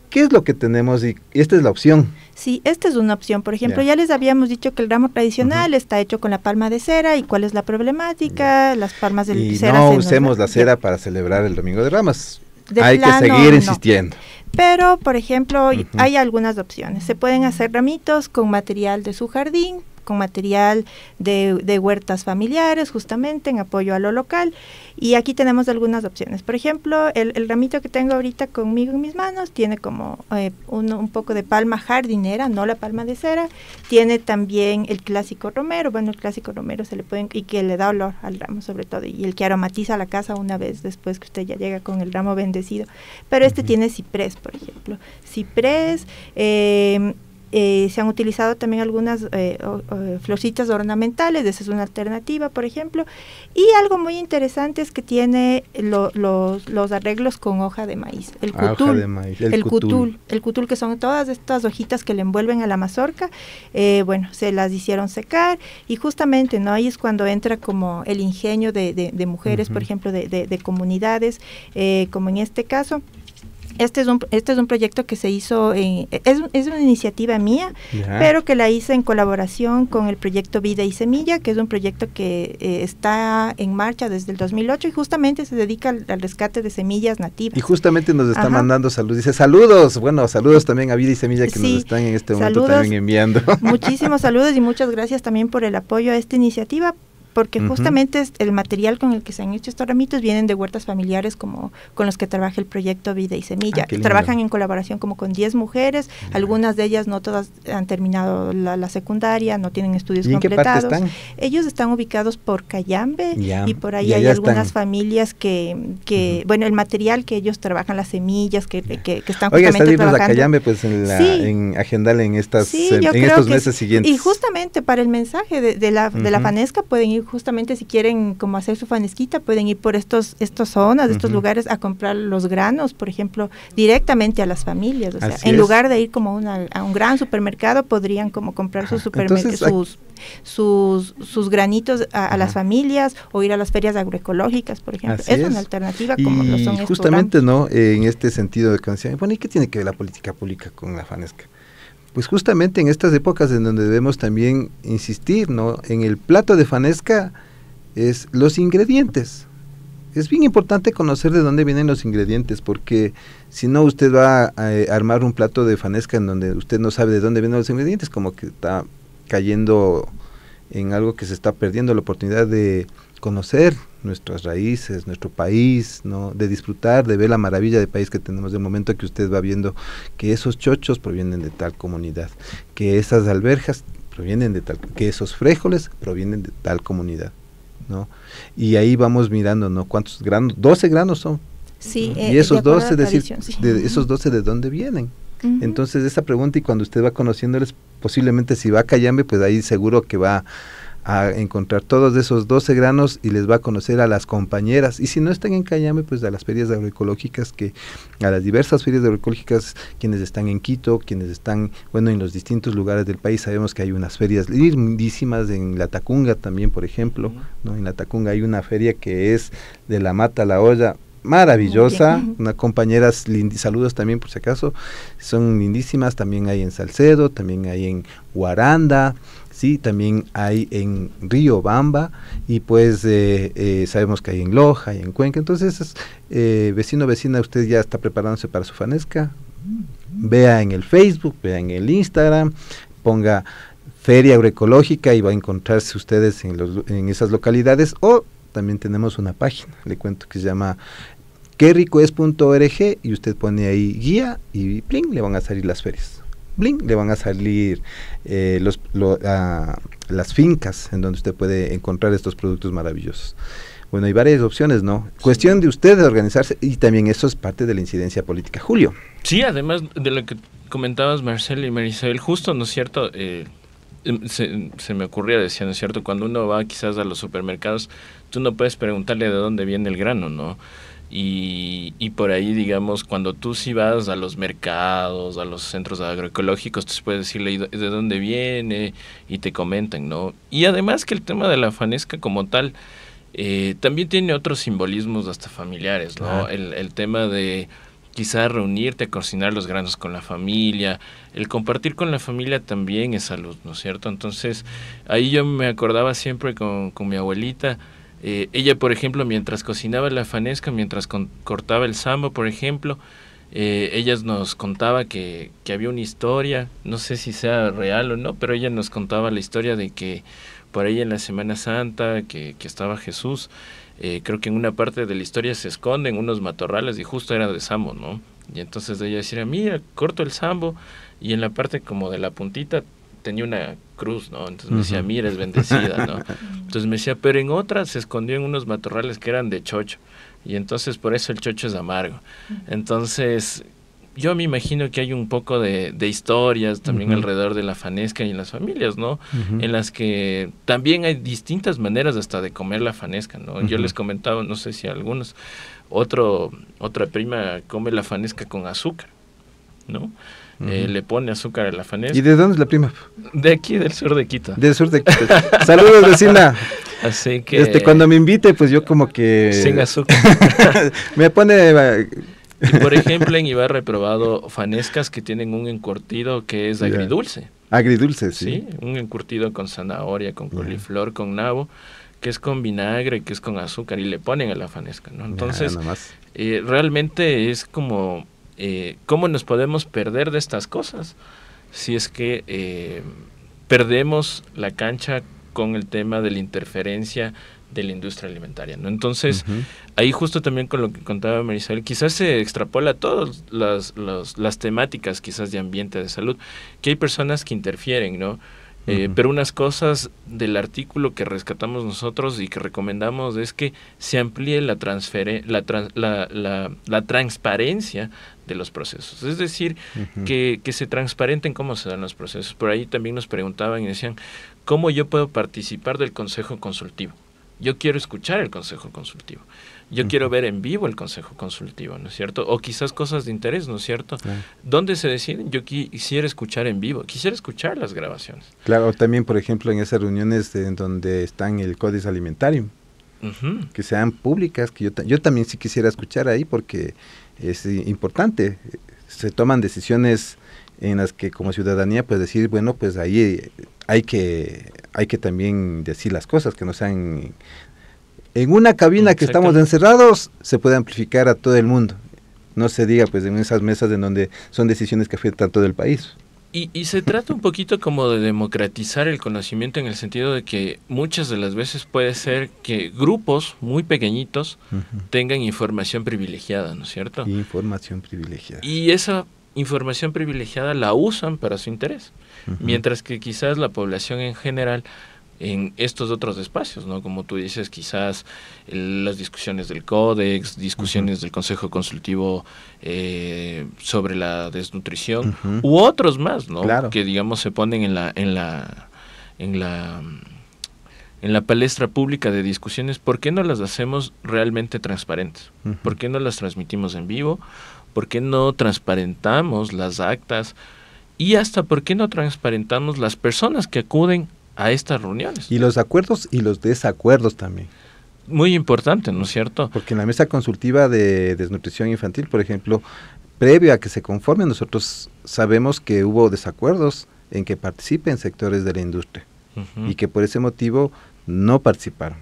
¿Qué es lo que tenemos? Y esta es la opción. Sí, esta es una opción. Por ejemplo, ya les habíamos dicho que el ramo tradicional está hecho con la palma de cera y cuál es la problemática, las palmas de y No usemos la cera para celebrar el Domingo de Ramas. hay que seguir insistiendo. Pero, por ejemplo, hay algunas opciones. Se pueden hacer ramitos con material de su jardín, con material de, huertas familiares, justamente en apoyo a lo local. Y aquí tenemos algunas opciones. Por ejemplo, el, ramito que tengo ahorita conmigo en mis manos tiene como eh, un, poco de palma jardinera, no la palma de cera. Tiene también el clásico romero. Bueno, el clásico romero se le pueden y que le da olor al ramo sobre todo y el que aromatiza la casa una vez después que usted ya llega con el ramo bendecido. Pero este tiene ciprés, por ejemplo. Ciprés. Eh, eh, se han utilizado también algunas eh, florcitas ornamentales, esa es una alternativa, por ejemplo. Y algo muy interesante es que tiene los, arreglos con hoja de maíz, el ah, cutul. el, cutul. El que son todas estas hojitas que le envuelven a la mazorca. Eh, bueno, se las hicieron secar y justamente no ahí es cuando entra como el ingenio de, de, mujeres, por ejemplo, de comunidades, como en este caso. Este es un, este es un proyecto que se hizo, es, es una iniciativa mía, pero que la hice en colaboración con el proyecto Vida y Semilla, que es un proyecto que eh, está en marcha desde el 2008 y justamente se dedica al, rescate de semillas nativas. Y justamente nos está mandando saludos, dice saludos, bueno, saludos también a Vida y Semilla que nos están en este momento también enviando. Muchísimos saludos y muchas gracias también por el apoyo a esta iniciativa porque justamente el material con el que se han hecho estos ramitos vienen de huertas familiares como con los que trabaja el proyecto Vida y Semilla. Ah, trabajan en colaboración como con 10 mujeres, algunas de ellas no todas han terminado la, secundaria, no tienen estudios completados. Ellos están ubicados por Cayambe y por ahí hay algunas familias que, bueno, el material que ellos trabajan, las semillas que, que, que están Oiga, justamente trabajando. a Cayambe pues en, la, agendal en estas estos meses siguientes. Y justamente para el mensaje de, la de la FANESCA pueden ir justamente si quieren como hacer su fanesquita, pueden ir por estos, estas zonas, estos lugares a comprar los granos, por ejemplo, directamente a las familias. en lugar de ir como a un gran supermercado, podrían como comprar sus, sus, granitos a, las familias o ir a las ferias agroecológicas, por ejemplo. Es, una alternativa como lo son justamente, ¿no? En este sentido de canción bueno, ¿y qué tiene que ver la política pública con la fanesca? pues justamente en estas épocas en donde debemos también insistir, ¿no? En el plato de fanesca es los ingredientes. Es bien importante conocer de dónde vienen los ingredientes, porque si no usted va a, eh, armar un plato de fanesca en donde usted no sabe de dónde vienen los ingredientes, como que está cayendo en algo que se está perdiendo la oportunidad de conocer nuestras raíces, nuestro país, ¿no? de disfrutar, de ver la maravilla de país que tenemos de momento que usted va viendo que esos chochos provienen de tal comunidad, que esas alberjas provienen de tal, que esos fréjoles provienen de tal comunidad, ¿no? Y ahí vamos mirando, ¿no? ¿Cuántos granos? 12 granos son. Sí, eh, y esos 12, decir, esos 12 de dónde vienen. Entonces, esa pregunta, y cuando usted va conociéndoles, posiblemente si va a Cayambe, pues ahí seguro que va a encontrar todos esos 12 granos y les va a conocer a las compañeras. Y si no están en Cayame, pues a las ferias agroecológicas, que a las diversas ferias agroecológicas, quienes están en Quito, quienes están, bueno, en los distintos lugares del país, sabemos que hay unas ferias lindísimas en La Tacunga también, por ejemplo, ¿no? En La Tacunga hay una feria que es de la mata a la olla, maravillosa, unas compañeras saludos también por si acaso, son lindísimas, también hay en Salcedo, también hay en Guaranda, ¿sí? También hay en Río Bamba y pues eh, eh, sabemos que hay en Loja y en Cuenca. Entonces, eh, vecino, vecina, usted ya está preparándose para su fanesca. Vea en el Facebook, vea en el Instagram, ponga feria agroecológica y va a encontrarse ustedes en, en esas localidades o también tenemos una página, le cuento que se llama querricoes.org y usted pone ahí guía y pling, le van a salir las ferias le van a salir eh, los, las fincas en donde usted puede encontrar estos productos maravillosos. Bueno, hay varias opciones, ¿no? Cuestión de usted de organizarse y también eso es parte de la incidencia política. Julio. Sí, además de lo que comentabas, Marcel y Marisabel, justo, ¿no es cierto? Eh, em, se, me ocurría, decir, ¿no es cierto? Cuando uno va quizás a los supermercados, tú no puedes preguntarle de dónde viene el grano, ¿no? Y, y, por ahí, digamos, cuando tú sí vas a los mercados, a los centros agroecológicos, tú puedes decirle de dónde viene y te comentan, ¿no? Y además que el tema de la fanesca como tal eh, también tiene otros simbolismos hasta familiares, ¿no? El, el tema de quizás reunirte a cocinar los granos con la familia, el compartir con la familia también es salud, ¿no es cierto? Entonces, ahí yo me acordaba siempre con, con mi abuelita, eh, ella, por ejemplo, mientras cocinaba la afanesca, mientras cortaba el sambo, por ejemplo, eh, ella nos contaba que, que, había una historia, no sé si sea real o no, pero ella nos contaba la historia de que por ahí en la Semana Santa, que, estaba Jesús, eh, creo que en una parte de la historia se esconden unos matorrales y justo era de sambo, ¿no? Y entonces ella decía, mira, corto el sambo y en la parte como de la puntita tenía una cruz, ¿no? Entonces me decía, mira, es bendecida, ¿no? Entonces me decía, pero en otras se escondió en unos matorrales que eran de chocho. Y entonces por eso el chocho es amargo. Entonces, yo me imagino que hay un poco de, historias también alrededor de la fanesca y en las familias, ¿no? En las que también hay distintas maneras hasta de comer la fanesca, ¿no? Yo les comentaba, no sé si algunos, otro, otra prima come la fanesca con azúcar, ¿no? Eh, le pone azúcar a la fanesca. ¿Y de dónde es la prima? De aquí, del sur de Quito. Del sur de Quito. Saludos, vecina. Así que. Este, cuando me invite, pues yo como que. Sin azúcar. me pone. Eh, por ejemplo, en Ibarra he probado fanescas que tienen un encurtido que es agridulce. Agridulce, sí. Sí, un encurtido con zanahoria, con coliflor, con nabo que es con vinagre, que es con azúcar y le ponen a la fanesca, ¿no? Entonces, eh, realmente es como eh, ¿cómo nos podemos perder de estas cosas? Si es que eh, perdemos la cancha con el tema de la interferencia de la industria alimentaria. ¿no? Entonces, ahí justo también con lo que contaba Marisabel, quizás se extrapola todas las, temáticas quizás de ambiente, de salud, que hay personas que interfieren, ¿no? Eh, pero unas cosas del artículo que rescatamos nosotros y que recomendamos es que se amplíe la, la, la, la transparencia los procesos. Es decir, que, que, se transparenten cómo se dan los procesos. Por ahí también nos preguntaban y decían, ¿cómo yo puedo participar del Consejo Consultivo? Yo quiero escuchar el Consejo Consultivo. Yo quiero ver en vivo el Consejo Consultivo, ¿no es cierto? O quizás cosas de interés, ¿no es cierto? ¿Dónde se deciden? Yo quisiera escuchar en vivo, quisiera escuchar las grabaciones. Claro, también, por ejemplo, en esas reuniones en donde están el Códice Alimentario, que sean públicas, que yo, yo también sí quisiera escuchar ahí porque es importante. Se toman decisiones en las que como ciudadanía pues decir, bueno, pues ahí eh, hay que, hay que también decir las cosas, que no sean... En una cabina que estamos encerrados se puede amplificar a todo el mundo. No se diga pues en esas mesas en donde son decisiones que afectan a todo el país. Y, se trata un poquito como de democratizar el conocimiento en el sentido de que muchas de las veces puede ser que grupos muy pequeñitos tengan información privilegiada, ¿no es cierto? Información privilegiada. Y esa información privilegiada la usan para su interés, mientras que quizás la población en general en estos otros espacios, ¿no? Como tú dices, quizás las discusiones del Códex, discusiones del Consejo Consultivo eh, sobre la desnutrición, u otros más, ¿no? Que digamos se ponen en la, en la, en la en la palestra pública de discusiones, ¿por qué no las hacemos realmente transparentes? ¿Por qué no las transmitimos en vivo? ¿Por qué no transparentamos las actas? Y hasta, ¿por qué no transparentamos las personas que acuden a estas reuniones. Y los acuerdos y los desacuerdos también. Muy importante, ¿no es cierto? Porque en la mesa consultiva de desnutrición infantil, por ejemplo, previo a que se conforme, nosotros sabemos que hubo desacuerdos en que participen sectores de la industria y que por ese motivo no participaron.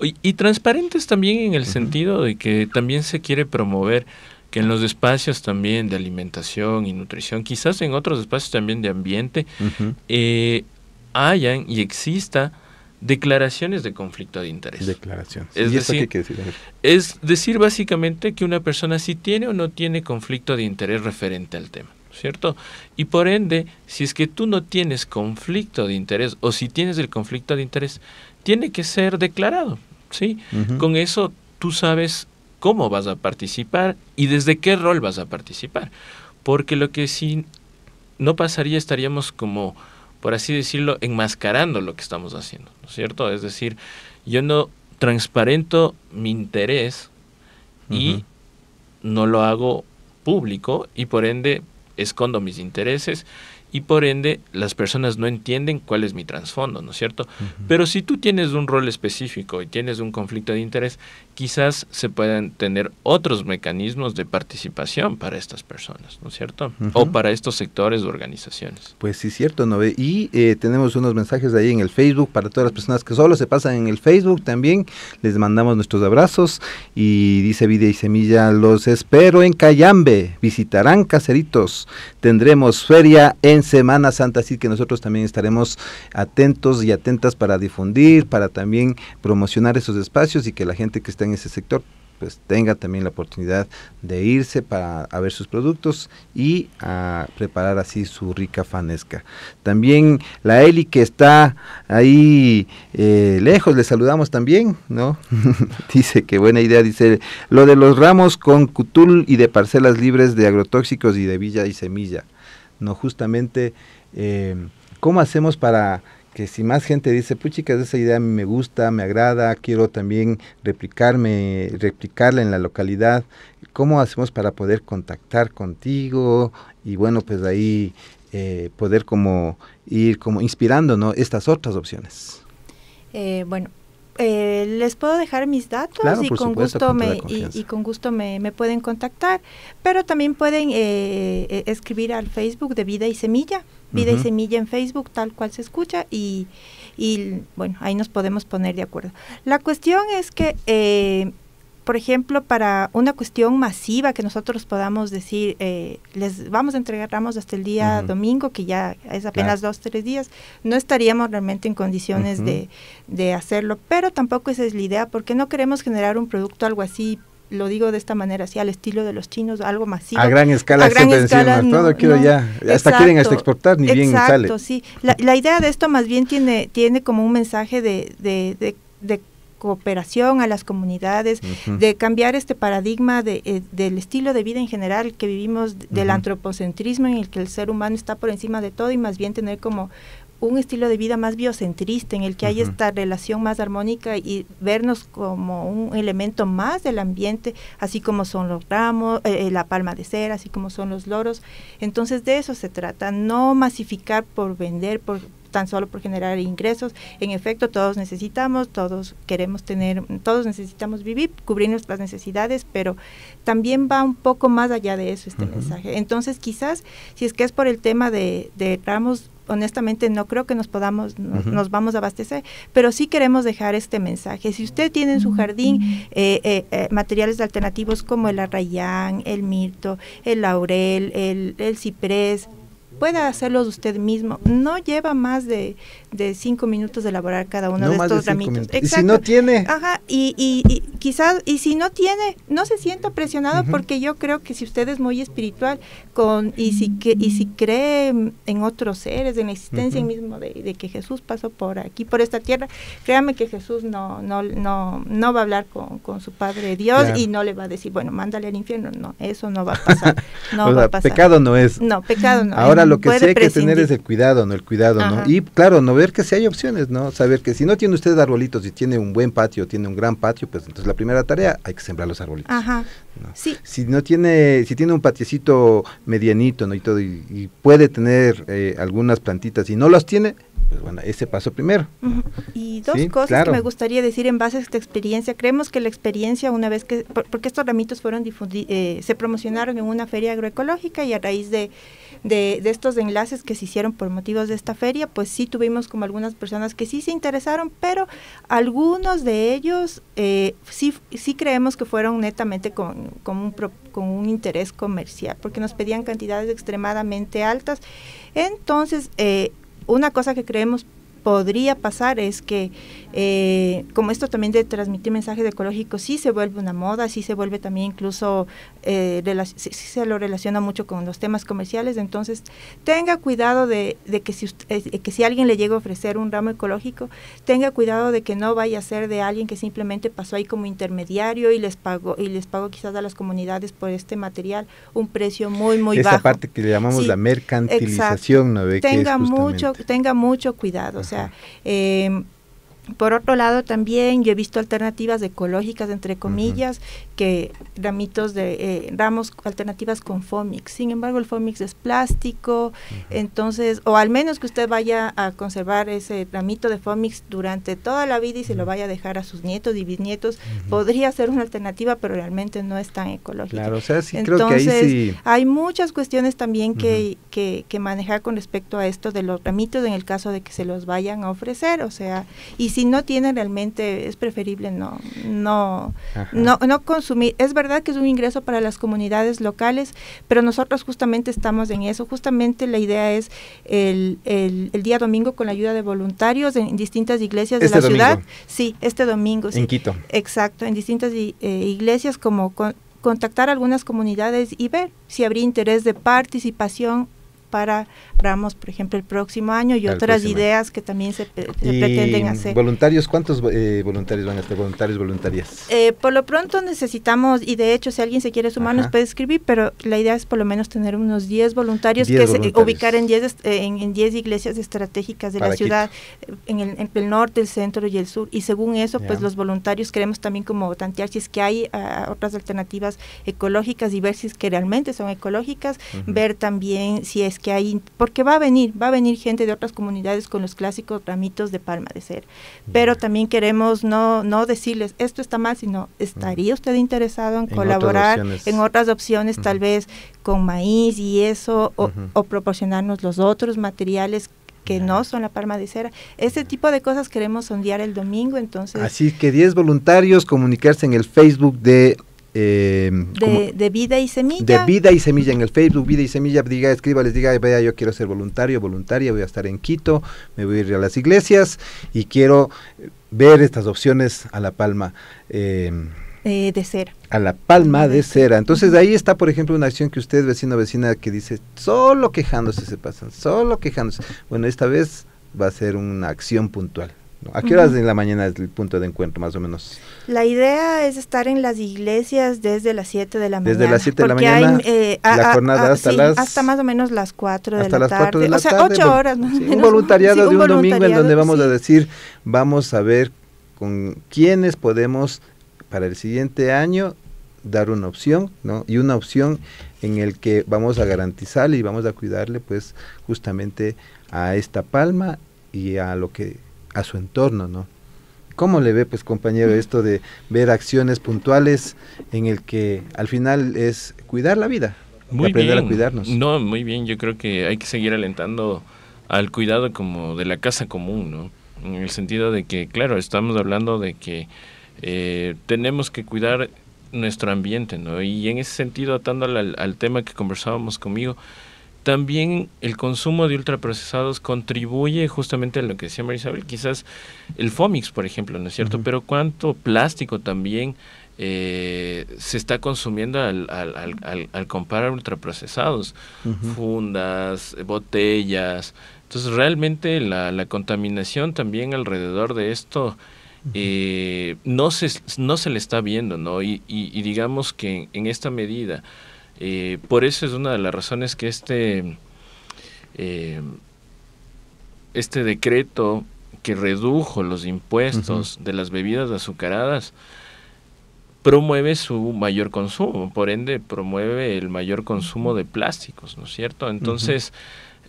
y, transparentes también en el sentido de que también se quiere promover que en los espacios también de alimentación y nutrición, quizás en otros espacios también de ambiente, eh, hayan y exista declaraciones de conflicto de interés. Declaraciones. Es, ¿Y decir, decir? es decir, básicamente que una persona si tiene o no tiene conflicto de interés referente al tema, ¿cierto? Y por ende, si es que tú no tienes conflicto de interés o si tienes el conflicto de interés, tiene que ser declarado, ¿sí? Con eso tú sabes cómo vas a participar y desde qué rol vas a participar. Porque lo que si no pasaría estaríamos como por así decirlo, enmascarando lo que estamos haciendo, ¿no es cierto? Es decir, yo no transparento mi interés y no lo hago público y por ende escondo mis intereses y por ende las personas no entienden cuál es mi trasfondo, ¿no es cierto? Pero si tú tienes un rol específico y tienes un conflicto de interés, quizás se puedan tener otros mecanismos de participación para estas personas, ¿no es cierto? O para estos sectores de organizaciones. Pues sí, cierto, ¿no? Y eh, tenemos unos mensajes ahí en el Facebook para todas las personas que solo se pasan en el Facebook también. Les mandamos nuestros abrazos y dice Vida y Semilla, los espero en Cayambe, visitarán caseritos, tendremos feria en Semana Santa, así que nosotros también estaremos atentos y atentas para difundir, para también promocionar esos espacios y que la gente que está en ese sector, pues tenga también la oportunidad de irse para ver sus productos y a preparar así su rica fanesca. También la Eli que está ahí eh, lejos, le saludamos también, ¿no? dice que buena idea, dice lo de los ramos con cutul y de parcelas libres de agrotóxicos y de villa y semilla. No, justamente, eh, ¿cómo hacemos para que si más gente dice, pues, chicas, esa idea me gusta, me agrada, quiero también replicarme, replicarla en la localidad, ¿cómo hacemos para poder contactar contigo? Y bueno, pues ahí eh, poder como ir como inspirando estas otras opciones. Eh, bueno, eh, les puedo dejar mis datos y, con gusto y, con gusto me, pueden contactar, pero también pueden escribir al Facebook de Vida y Semilla. Vida y Semilla en Facebook, tal cual se escucha, y, y, bueno, ahí nos podemos poner de acuerdo. La cuestión es que, eh, por ejemplo, para una cuestión masiva que nosotros podamos decir, eh, les vamos a entregar ramos hasta el día domingo, que ya es apenas dos, tres días, no estaríamos realmente en condiciones de, de hacerlo, pero tampoco esa es la idea, porque no queremos generar un producto algo así lo digo de esta manera, así al estilo de los chinos, algo masivo. A gran escala, a gran escala quiero ya, hasta quieren hasta exportar, ni bien sale. Exacto, sí. La, idea de esto más bien tiene, tiene como un mensaje de, de, de, cooperación a las comunidades, de cambiar este paradigma de, eh, del estilo de vida en general que vivimos, del antropocentrismo en el que el ser humano está por encima de todo y más bien tener como un estilo de vida más biocentrista, en el que hay esta relación más armónica y vernos como un elemento más del ambiente, así como son los ramos, eh, eh, la palma de cera, así como son los loros. Entonces de eso se trata, no masificar por vender, por tan solo por generar ingresos. En efecto, todos necesitamos, todos queremos tener, todos necesitamos vivir, cubrir nuestras necesidades, pero también va un poco más allá de eso este mensaje. Entonces, quizás, si es que es por el tema de, de ramos honestamente no creo que nos podamos, nos vamos a abastecer, pero sí queremos dejar este mensaje. Si usted tiene en su jardín eh, eh, eh, materiales alternativos como el arrayán, el mirto, el laurel, el, el ciprés, pueda hacerlos usted mismo. No lleva más de, cinco minutos de elaborar cada uno de estos trámites. Y si no tiene. Ajá, y, quizás, y si no tiene, no se sienta presionado porque yo creo que si usted es muy espiritual con y si, que, y si cree en otros seres, en la existencia mismo de, que Jesús pasó por aquí, por esta tierra, créame que Jesús no, no, no, no va a hablar con, con su Padre Dios y no le va a decir, bueno, mándale al infierno. No, eso no va a pasar. No va a pasar. Pecado no es. No, pecado no Ahora lo que sí hay que tener es el cuidado, ¿no? El cuidado, ¿no? Y claro, no ver que si hay opciones, ¿no? Saber que si no tiene usted arbolitos y tiene un buen patio, tiene un gran patio, pues entonces la primera tarea hay que sembrar los arbolitos. Ajá. Si no tiene, si tiene un patiecito medianito, ¿no? Y todo, y, puede tener eh, algunas plantitas y no las tiene, pues bueno, ese paso primero. Y dos cosas que me gustaría decir en base a esta experiencia. Creemos que la experiencia, una vez que, porque estos ramitos fueron difundidos, eh, se promocionaron en una feria agroecológica y a raíz de de, estos enlaces que se hicieron por motivos de esta feria, pues sí tuvimos como algunas personas que sí se interesaron, pero algunos de ellos eh, sí, sí creemos que fueron netamente con, un, interés comercial, porque nos pedían cantidades extremadamente altas. Entonces, eh, una cosa que creemos podría pasar es que, eh, como esto también de transmitir mensajes ecológicos, sí se vuelve una moda, sí se vuelve también incluso, eh, sí, se lo relaciona mucho con los temas comerciales, entonces tenga cuidado de, que, si eh, eh, que si alguien le llega a ofrecer un ramo ecológico, tenga cuidado de que no vaya a ser de alguien que simplemente pasó ahí como intermediario y les pagó, y les pagó quizás a las comunidades por este material un precio muy, muy bajo. Esa parte que le llamamos la mercantilización, ¿no? que es mucho, tenga mucho cuidado. O sea, eh, por otro lado, también yo he visto alternativas ecológicas, entre comillas, que ramitos de eh, ramos alternativas con Fomix. Sin embargo, el Fomix es plástico, entonces, o al menos que usted vaya a conservar ese ramito de Fomix durante toda la vida y se lo vaya a dejar a sus nietos y bisnietos, podría ser una alternativa, pero realmente no es tan ecológica. Claro, o sea, sí, entonces, creo que ahí sí. Hay muchas cuestiones también que, que, que manejar con respecto a esto de los ramitos en el caso de que se los vayan a ofrecer, o sea, y si si no tiene realmente es preferible no no no no consumir. Es verdad que es un ingreso para las comunidades locales, pero nosotros justamente estamos en eso. Justamente la idea es el, el, día domingo con la ayuda de voluntarios en, distintas iglesias de este la ciudad. Sí, este domingo. En Quito. Exacto, en distintas eh, iglesias como con, contactar algunas comunidades y ver si habría interés de participación para Ramos, por ejemplo, el próximo año y otras ideas que también se, pretenden hacer. ¿Voluntarios? ¿Cuántos eh, voluntarios van a ser? ¿Voluntarios, voluntarias? Eh, por lo pronto necesitamos, y de hecho, si alguien se quiere sumar, nos puede escribir, pero la idea es por lo menos tener unos 10 voluntarios que se ubicarán en 10 eh, en, iglesias estratégicas de la ciudad, en el, norte, el centro y el sur. Y según eso, pues los voluntarios queremos también como tantear si es que hay ah, otras alternativas ecológicas diversas que realmente son ecológicas, ver también si es que hay, porque va a venir, va a venir gente de otras comunidades con los clásicos ramitos de palma de cera. Pero también queremos no, no decirles esto está mal, sino estaría usted interesado en, colaborar en otras opciones, tal vez con maíz y eso, o, proporcionarnos los otros materiales que no son la palma de cera. ese tipo de cosas queremos sondear el domingo, entonces. Así que 10 voluntarios comunicarse en el Facebook de eh, de, Vida y Semilla. De Vida y Semilla en el Facebook, Vida y Semilla, diga, escriba, les diga, vea, yo quiero ser voluntario, voluntaria, voy a estar en Quito, me voy a ir a las iglesias y quiero ver estas opciones a la palma. Eh, eh, de cera. A la palma de cera. Entonces ahí está, por ejemplo, una acción que usted, vecino vecina, que dice, solo quejándose se pasan, solo quejándose. Bueno, esta vez va a ser una acción puntual. ¿A qué horas de la mañana es el punto de encuentro, más o menos? La idea es estar en las iglesias desde las 7 de la mañana. Desde las 7 de la mañana. Hay, eh, jornada hasta más o menos las 4 de, la, tarde. o sea, 8 horas. un voluntariado de un domingo en donde vamos a decir, vamos a ver con quiénes podemos para el siguiente año dar una opción, ¿no? Y una opción en el que vamos a garantizarle y vamos a cuidarle, pues, justamente a esta palma y a lo que a su entorno, ¿no? ¿Cómo le ve, pues, compañero, esto de ver acciones puntuales en el que al final es cuidar la vida? Muy aprender a cuidarnos. No, muy bien. Yo creo que hay que seguir alentando al cuidado como de la casa común, ¿no? En el sentido de que, claro, estamos hablando de que eh, tenemos que cuidar nuestro ambiente, ¿no? Y en ese sentido, atando al, al tema que conversábamos conmigo, también el consumo de ultraprocesados contribuye justamente a lo que decía Marisabel, quizás el Fomix, por ejemplo, ¿no es cierto? Pero cuánto plástico también eh, se está consumiendo al, al, al, ultraprocesados, fundas, botellas. Entonces realmente la, contaminación también alrededor de esto eh, no, se, no se le está viendo, ¿no? Y, digamos que en esta medida eh, por eso es una de las razones que este, eh, este decreto que redujo los impuestos de las bebidas azucaradas promueve su mayor consumo, por ende promueve el mayor consumo de plásticos, ¿no es cierto? Entonces,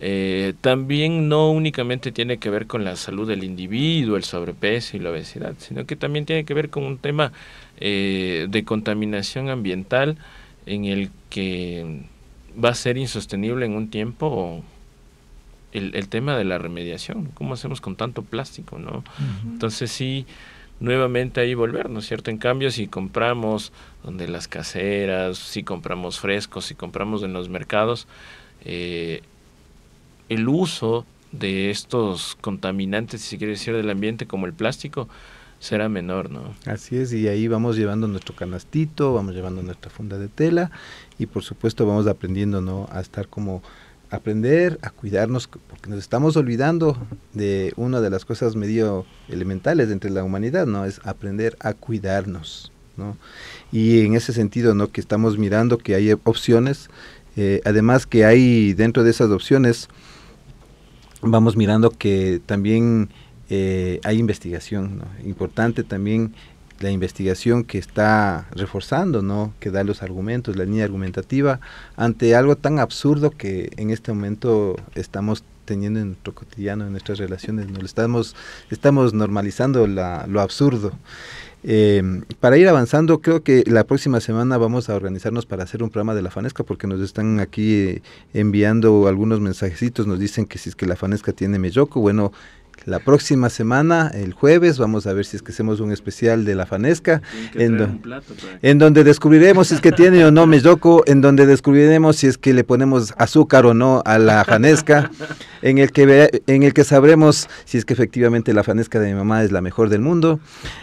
eh, también no únicamente tiene que ver con la salud del individuo, el sobrepeso y la obesidad, sino que también tiene que ver con un tema de contaminación ambiental en el que va a ser insostenible en un tiempo el, el tema de la remediación. ¿Cómo hacemos con tanto plástico? ¿no? Entonces sí, nuevamente ahí volver, ¿no es cierto? En cambio, si compramos donde las caseras, si compramos frescos, si compramos en los mercados, eh, el uso de estos contaminantes, si se quiere decir, del ambiente como el plástico, será menor, ¿no? Así es, y ahí vamos llevando nuestro canastito, vamos llevando nuestra funda de tela y por supuesto vamos aprendiendo, ¿no? A estar como aprender a cuidarnos porque nos estamos olvidando de una de las cosas medio elementales entre la humanidad, ¿no? Es aprender a cuidarnos, ¿no? Y en ese sentido, ¿no? Que estamos mirando que hay opciones, eh, además que hay dentro de esas opciones, vamos mirando que también eh, hay investigación. Importante también la investigación que está reforzando, ¿no? que da los argumentos, la línea argumentativa ante algo tan absurdo que en este momento estamos teniendo en nuestro cotidiano, en nuestras relaciones, ¿no? estamos, estamos normalizando la, lo absurdo. Eh, para ir avanzando, creo que la próxima semana vamos a organizarnos para hacer un programa de la Fanesca, porque nos están aquí eh, enviando algunos mensajecitos, nos dicen que si es que la Fanesca tiene melloco, bueno, la próxima semana, el jueves, vamos a ver si es que hacemos un especial de la Fanesca, en, donde descubriremos si es que tiene o no loco en donde descubriremos si es que le ponemos azúcar o no a la Fanesca, en el que en el que sabremos si es que efectivamente la Fanesca de mi mamá es la mejor del mundo.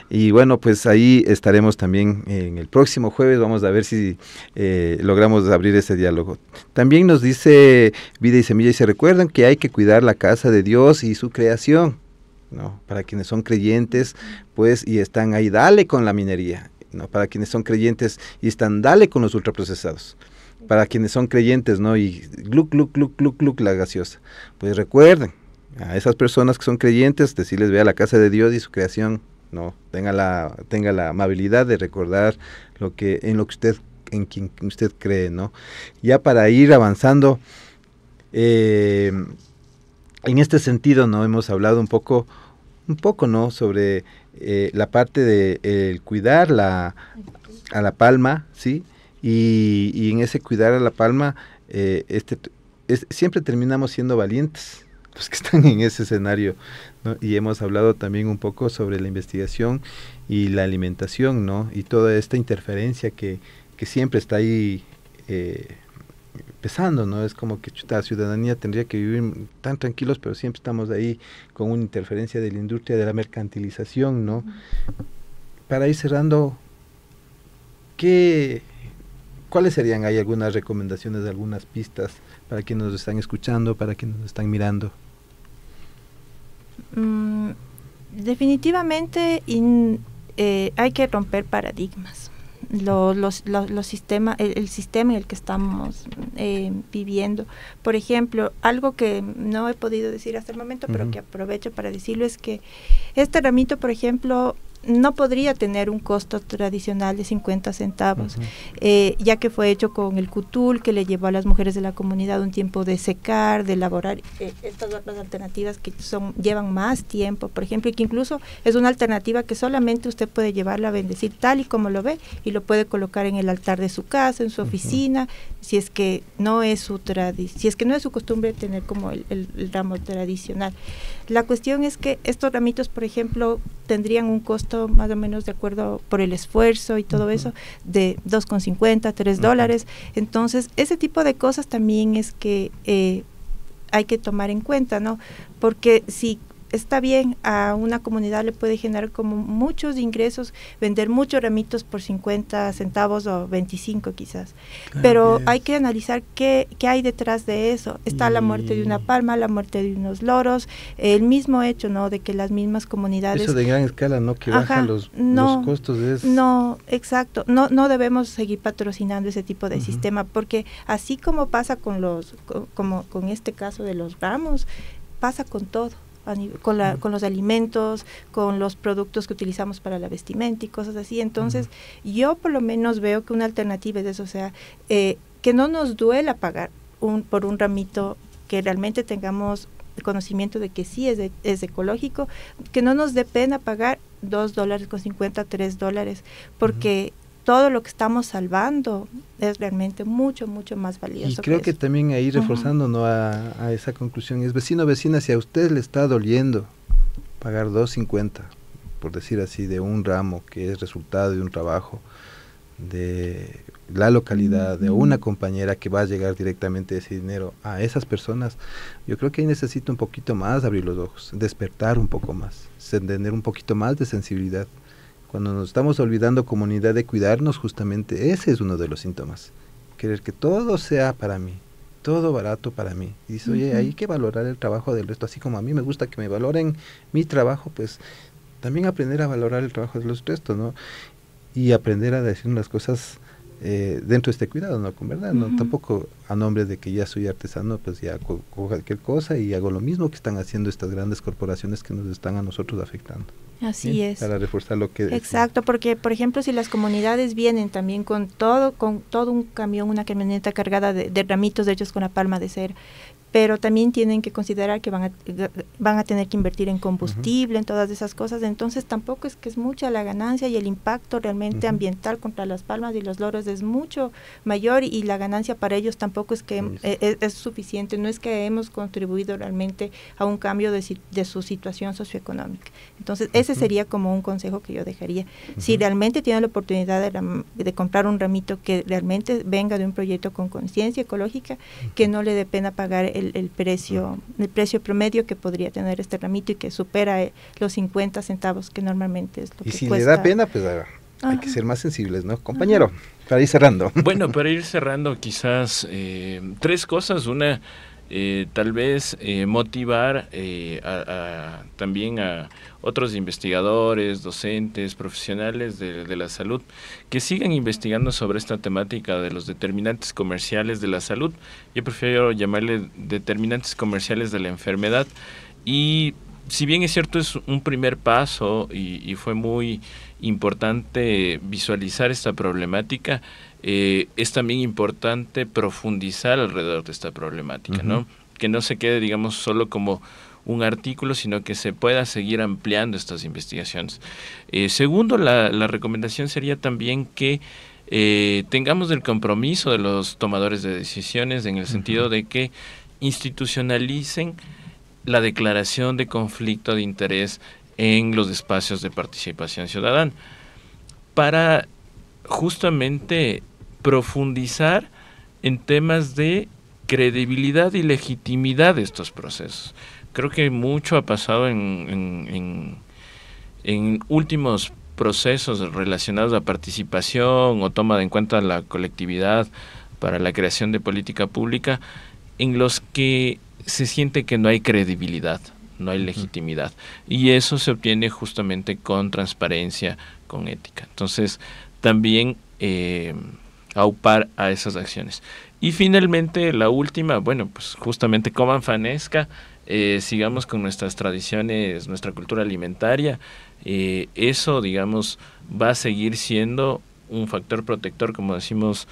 Y bueno, pues ahí estaremos también en el próximo jueves, vamos a ver si eh, logramos abrir ese diálogo. También nos dice Vida y Semilla y se recuerdan que hay que cuidar la casa de Dios y su creación ¿no? Para quienes son creyentes, pues, y están ahí, dale con la minería, ¿no? Para quienes son creyentes y están, dale con los ultraprocesados. Para quienes son creyentes, ¿no? Y gluc, gluc, gluc, gluc, gluc, la gaseosa. Pues recuerden, a esas personas que son creyentes, decirles, ve a la casa de Dios y su creación, ¿no? Tenga la, tenga la amabilidad de recordar lo que, en lo que usted, en quien usted cree, ¿no? Ya para ir avanzando, eh, en este sentido, ¿no? Hemos hablado un poco, un poco, ¿no? Sobre eh, la parte de cuidar la, a la palma, ¿sí? Y, en ese cuidar a la palma, eh, este, es, siempre terminamos siendo valientes los que están en ese escenario. Y hemos hablado también un poco sobre la investigación y la alimentación, ¿no? Y toda esta interferencia que, que siempre está ahí eh, pesando, ¿no? Es como que la ciudadanía tendría que vivir tan tranquilos, pero siempre estamos ahí con una interferencia de la industria de la mercantilización, ¿no? Para ir cerrando, ¿qué, ¿cuáles serían? ¿Hay algunas recomendaciones, algunas pistas para quienes nos están escuchando, para quienes nos están mirando? Mm, definitivamente eh, hay que romper paradigmas los, los, los, el, sistema en el que estamos eh, viviendo. Por ejemplo, algo que no he podido decir hasta el momento, pero que aprovecho para decirlo, es que este ramito, por ejemplo, no podría tener un costo tradicional de 50 centavos, eh, ya que fue hecho con el cutul que le llevó a las mujeres de la comunidad un tiempo de secar, de elaborar eh, estas otras alternativas que son llevan más tiempo, por ejemplo, y que incluso es una alternativa que solamente usted puede llevarla a bendecir tal y como lo ve y lo puede colocar en el altar de su casa, en su oficina, si es que no es su si es que no es su costumbre tener como el ramo tradicional. La cuestión es que estos ramitos, por ejemplo, tendrían un costo más o menos de acuerdo por el esfuerzo y todo eso de 2,50, 3 dólares. Entonces, ese tipo de cosas también es que eh, hay que tomar en cuenta, ¿no? Porque si está bien, a una comunidad le puede generar como muchos ingresos, vender muchos ramitos por 50 centavos o 25 quizás. Pero hay que analizar qué, hay detrás de eso. Está la muerte de una mm. palma, la muerte de unos loros, el mismo hecho, ¿no? De que las mismas comunidades... Eso de gran escala, ¿no? Que bajan los, los, costos. No, exacto. No, no debemos seguir patrocinando ese tipo de sistema porque así como pasa con los, como con este caso de los ramos, pasa con todo con, los alimentos, con los productos que utilizamos para la vestimenta y cosas así. Entonces, yo por lo menos veo que una alternativa es eso, o sea, eh, que no nos duela pagar por un ramito, que realmente tengamos conocimiento de que sí es, ecológico, que no nos dé pena pagar 2 dólares con 50, 3 dólares, porque todo lo que estamos salvando es realmente mucho, mucho más valioso. Y creo que, también ahí reforzando ¿no? a, a, esa conclusión es, vecino, vecina, si a usted le está doliendo pagar 2.50, por decir así, de un ramo que es resultado de un trabajo de la localidad, de una compañera que va a llegar directamente ese dinero a esas personas, yo creo que ahí necesita un poquito más abrir los ojos, despertar un poco más, tener un poquito más de sensibilidad cuando nos estamos olvidando comunidad de cuidarnos, justamente ese es uno de los síntomas. Querer que todo sea para mí, todo barato para mí. Y dice oye, hay que valorar el trabajo del resto, así como a mí me gusta que me valoren mi trabajo, pues también aprender a valorar el trabajo de los restos, ¿no? Y aprender a decir las cosas eh, dentro de este cuidado, ¿no? Con verdad, ¿no? Tampoco a nombre de que ya soy artesano, pues ya cojo cualquier cosa y hago lo mismo que están haciendo estas grandes corporaciones que nos están a nosotros afectando. Así es. Para reforzar lo que... Exacto, porque por ejemplo si las comunidades vienen también con todo, con todo un camión, una camioneta cargada de, ramitos de ellos con la palma de cera, pero también tienen que considerar que van a, eh, van a tener que invertir en combustible, en todas esas cosas, entonces tampoco es que es mucha la ganancia y el impacto realmente ambiental contra las palmas y los loros es mucho mayor y la ganancia para ellos tampoco es que em, eh, es, suficiente, no es que hemos contribuido realmente a un cambio de, su situación socioeconómica. Entonces, ese sería como un consejo que yo dejaría. Si realmente tienen la oportunidad de, de, comprar un ramito que realmente venga de un proyecto con conciencia ecológica, que no le dé pena pagar el, precio, el precio promedio que podría tener este ramito y que supera eh, los 50 centavos que normalmente es lo que y si le da pena, pues hay que ser más sensibles, ¿no? Compañero, para ir cerrando. Bueno, para ir cerrando quizás eh, tres cosas. Una eh, tal vez eh, motivar eh, también a otros investigadores, docentes, profesionales de, la salud que sigan investigando sobre esta temática de los determinantes comerciales de la salud. Yo prefiero llamarle determinantes comerciales de la enfermedad y si bien es cierto es un primer paso y fue muy importante visualizar esta problemática, eh, es también importante profundizar alrededor de esta problemática, ¿no? Que no se quede, digamos, solo como un artículo, sino que se pueda seguir ampliando estas investigaciones. Eh, segundo, la, recomendación sería también que eh, tengamos el compromiso de los tomadores de decisiones en el sentido de que institucionalicen la declaración de conflicto de interés en los espacios de participación ciudadana, para justamente profundizar en temas de credibilidad y legitimidad de estos procesos. Creo que mucho ha pasado en, últimos procesos relacionados a participación o toma en cuenta la colectividad para la creación de política pública en los que se siente que no hay credibilidad no hay legitimidad. Y eso se obtiene justamente con transparencia, con ética. Entonces, también eh, aupar a esas acciones. Y finalmente, la última, bueno, pues justamente coman fanesca, eh, sigamos con nuestras tradiciones, nuestra cultura alimentaria. Eh, eso, digamos, va a seguir siendo un factor protector, como decimos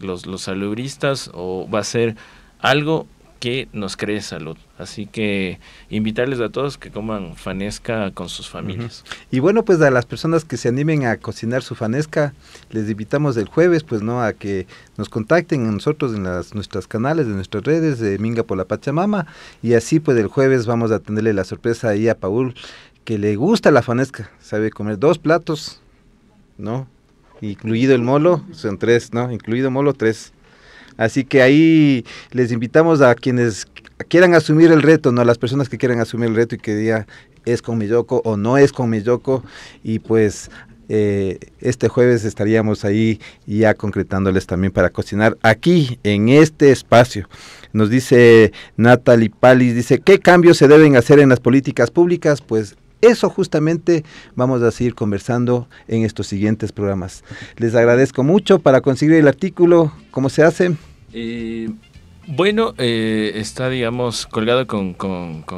los, los salubristas, o va a ser algo que nos cree salud. Así que invitarles a todos que coman fanesca con sus familias. Y bueno, pues a las personas que se animen a cocinar su fanesca, les invitamos el jueves, pues no, a que nos contacten a nosotros en las, nuestras canales, en nuestras redes de eh, Minga por la Pachamama. Y así pues el jueves vamos a tenerle la sorpresa ahí a Paul, que le gusta la fanesca, sabe comer dos platos, ¿no? Incluido el molo, son tres, ¿no? Incluido molo, tres. Así que ahí les invitamos a quienes quieran asumir el reto, ¿no? A las personas que quieran asumir el reto y que diga es con mi o no es con mi Y pues eh, este jueves estaríamos ahí ya concretándoles también para cocinar aquí en este espacio. Nos dice Natalie Palis, dice, ¿qué cambios se deben hacer en las políticas públicas? Pues eso justamente vamos a seguir conversando en estos siguientes programas. Les agradezco mucho para conseguir el artículo, ¿cómo se hace? Eh, bueno, está, digamos, colgado con,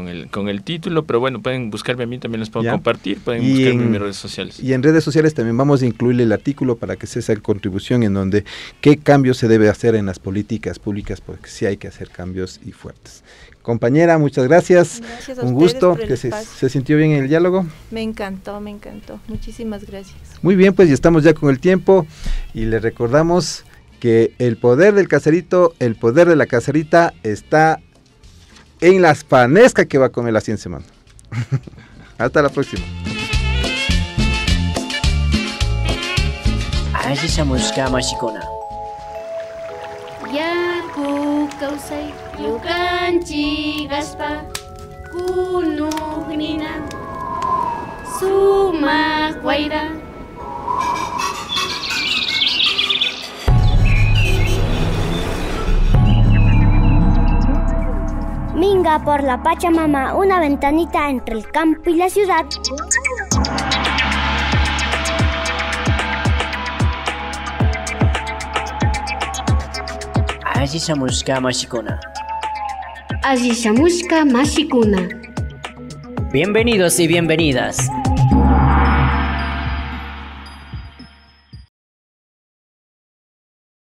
el, con, el, título, pero bueno, pueden buscarme a mí, también los puedo compartir, pueden buscarme en, mis redes sociales. Y en redes sociales también vamos a incluir el artículo para que sea esa contribución en donde qué cambios se debe hacer en las políticas públicas, porque sí hay que hacer cambios y fuertes. Compañera, muchas gracias. Un gusto. Que se, sintió bien el diálogo? Me encantó, me encantó. Muchísimas gracias. Muy bien, pues ya estamos ya con el tiempo y le recordamos que el poder del caserito, el poder de la caserita está en las panescas que va a comer la ciencia semana. Hasta la próxima. عزيزة موسكا ماشيكونا يا كوكاوسي يوكانتي غاسبا كونو هنينا Suma Guaira. Minga por la Pachamama, una ventanita entre el campo y la ciudad. Así se música Así se música Bienvenidos y bienvenidas.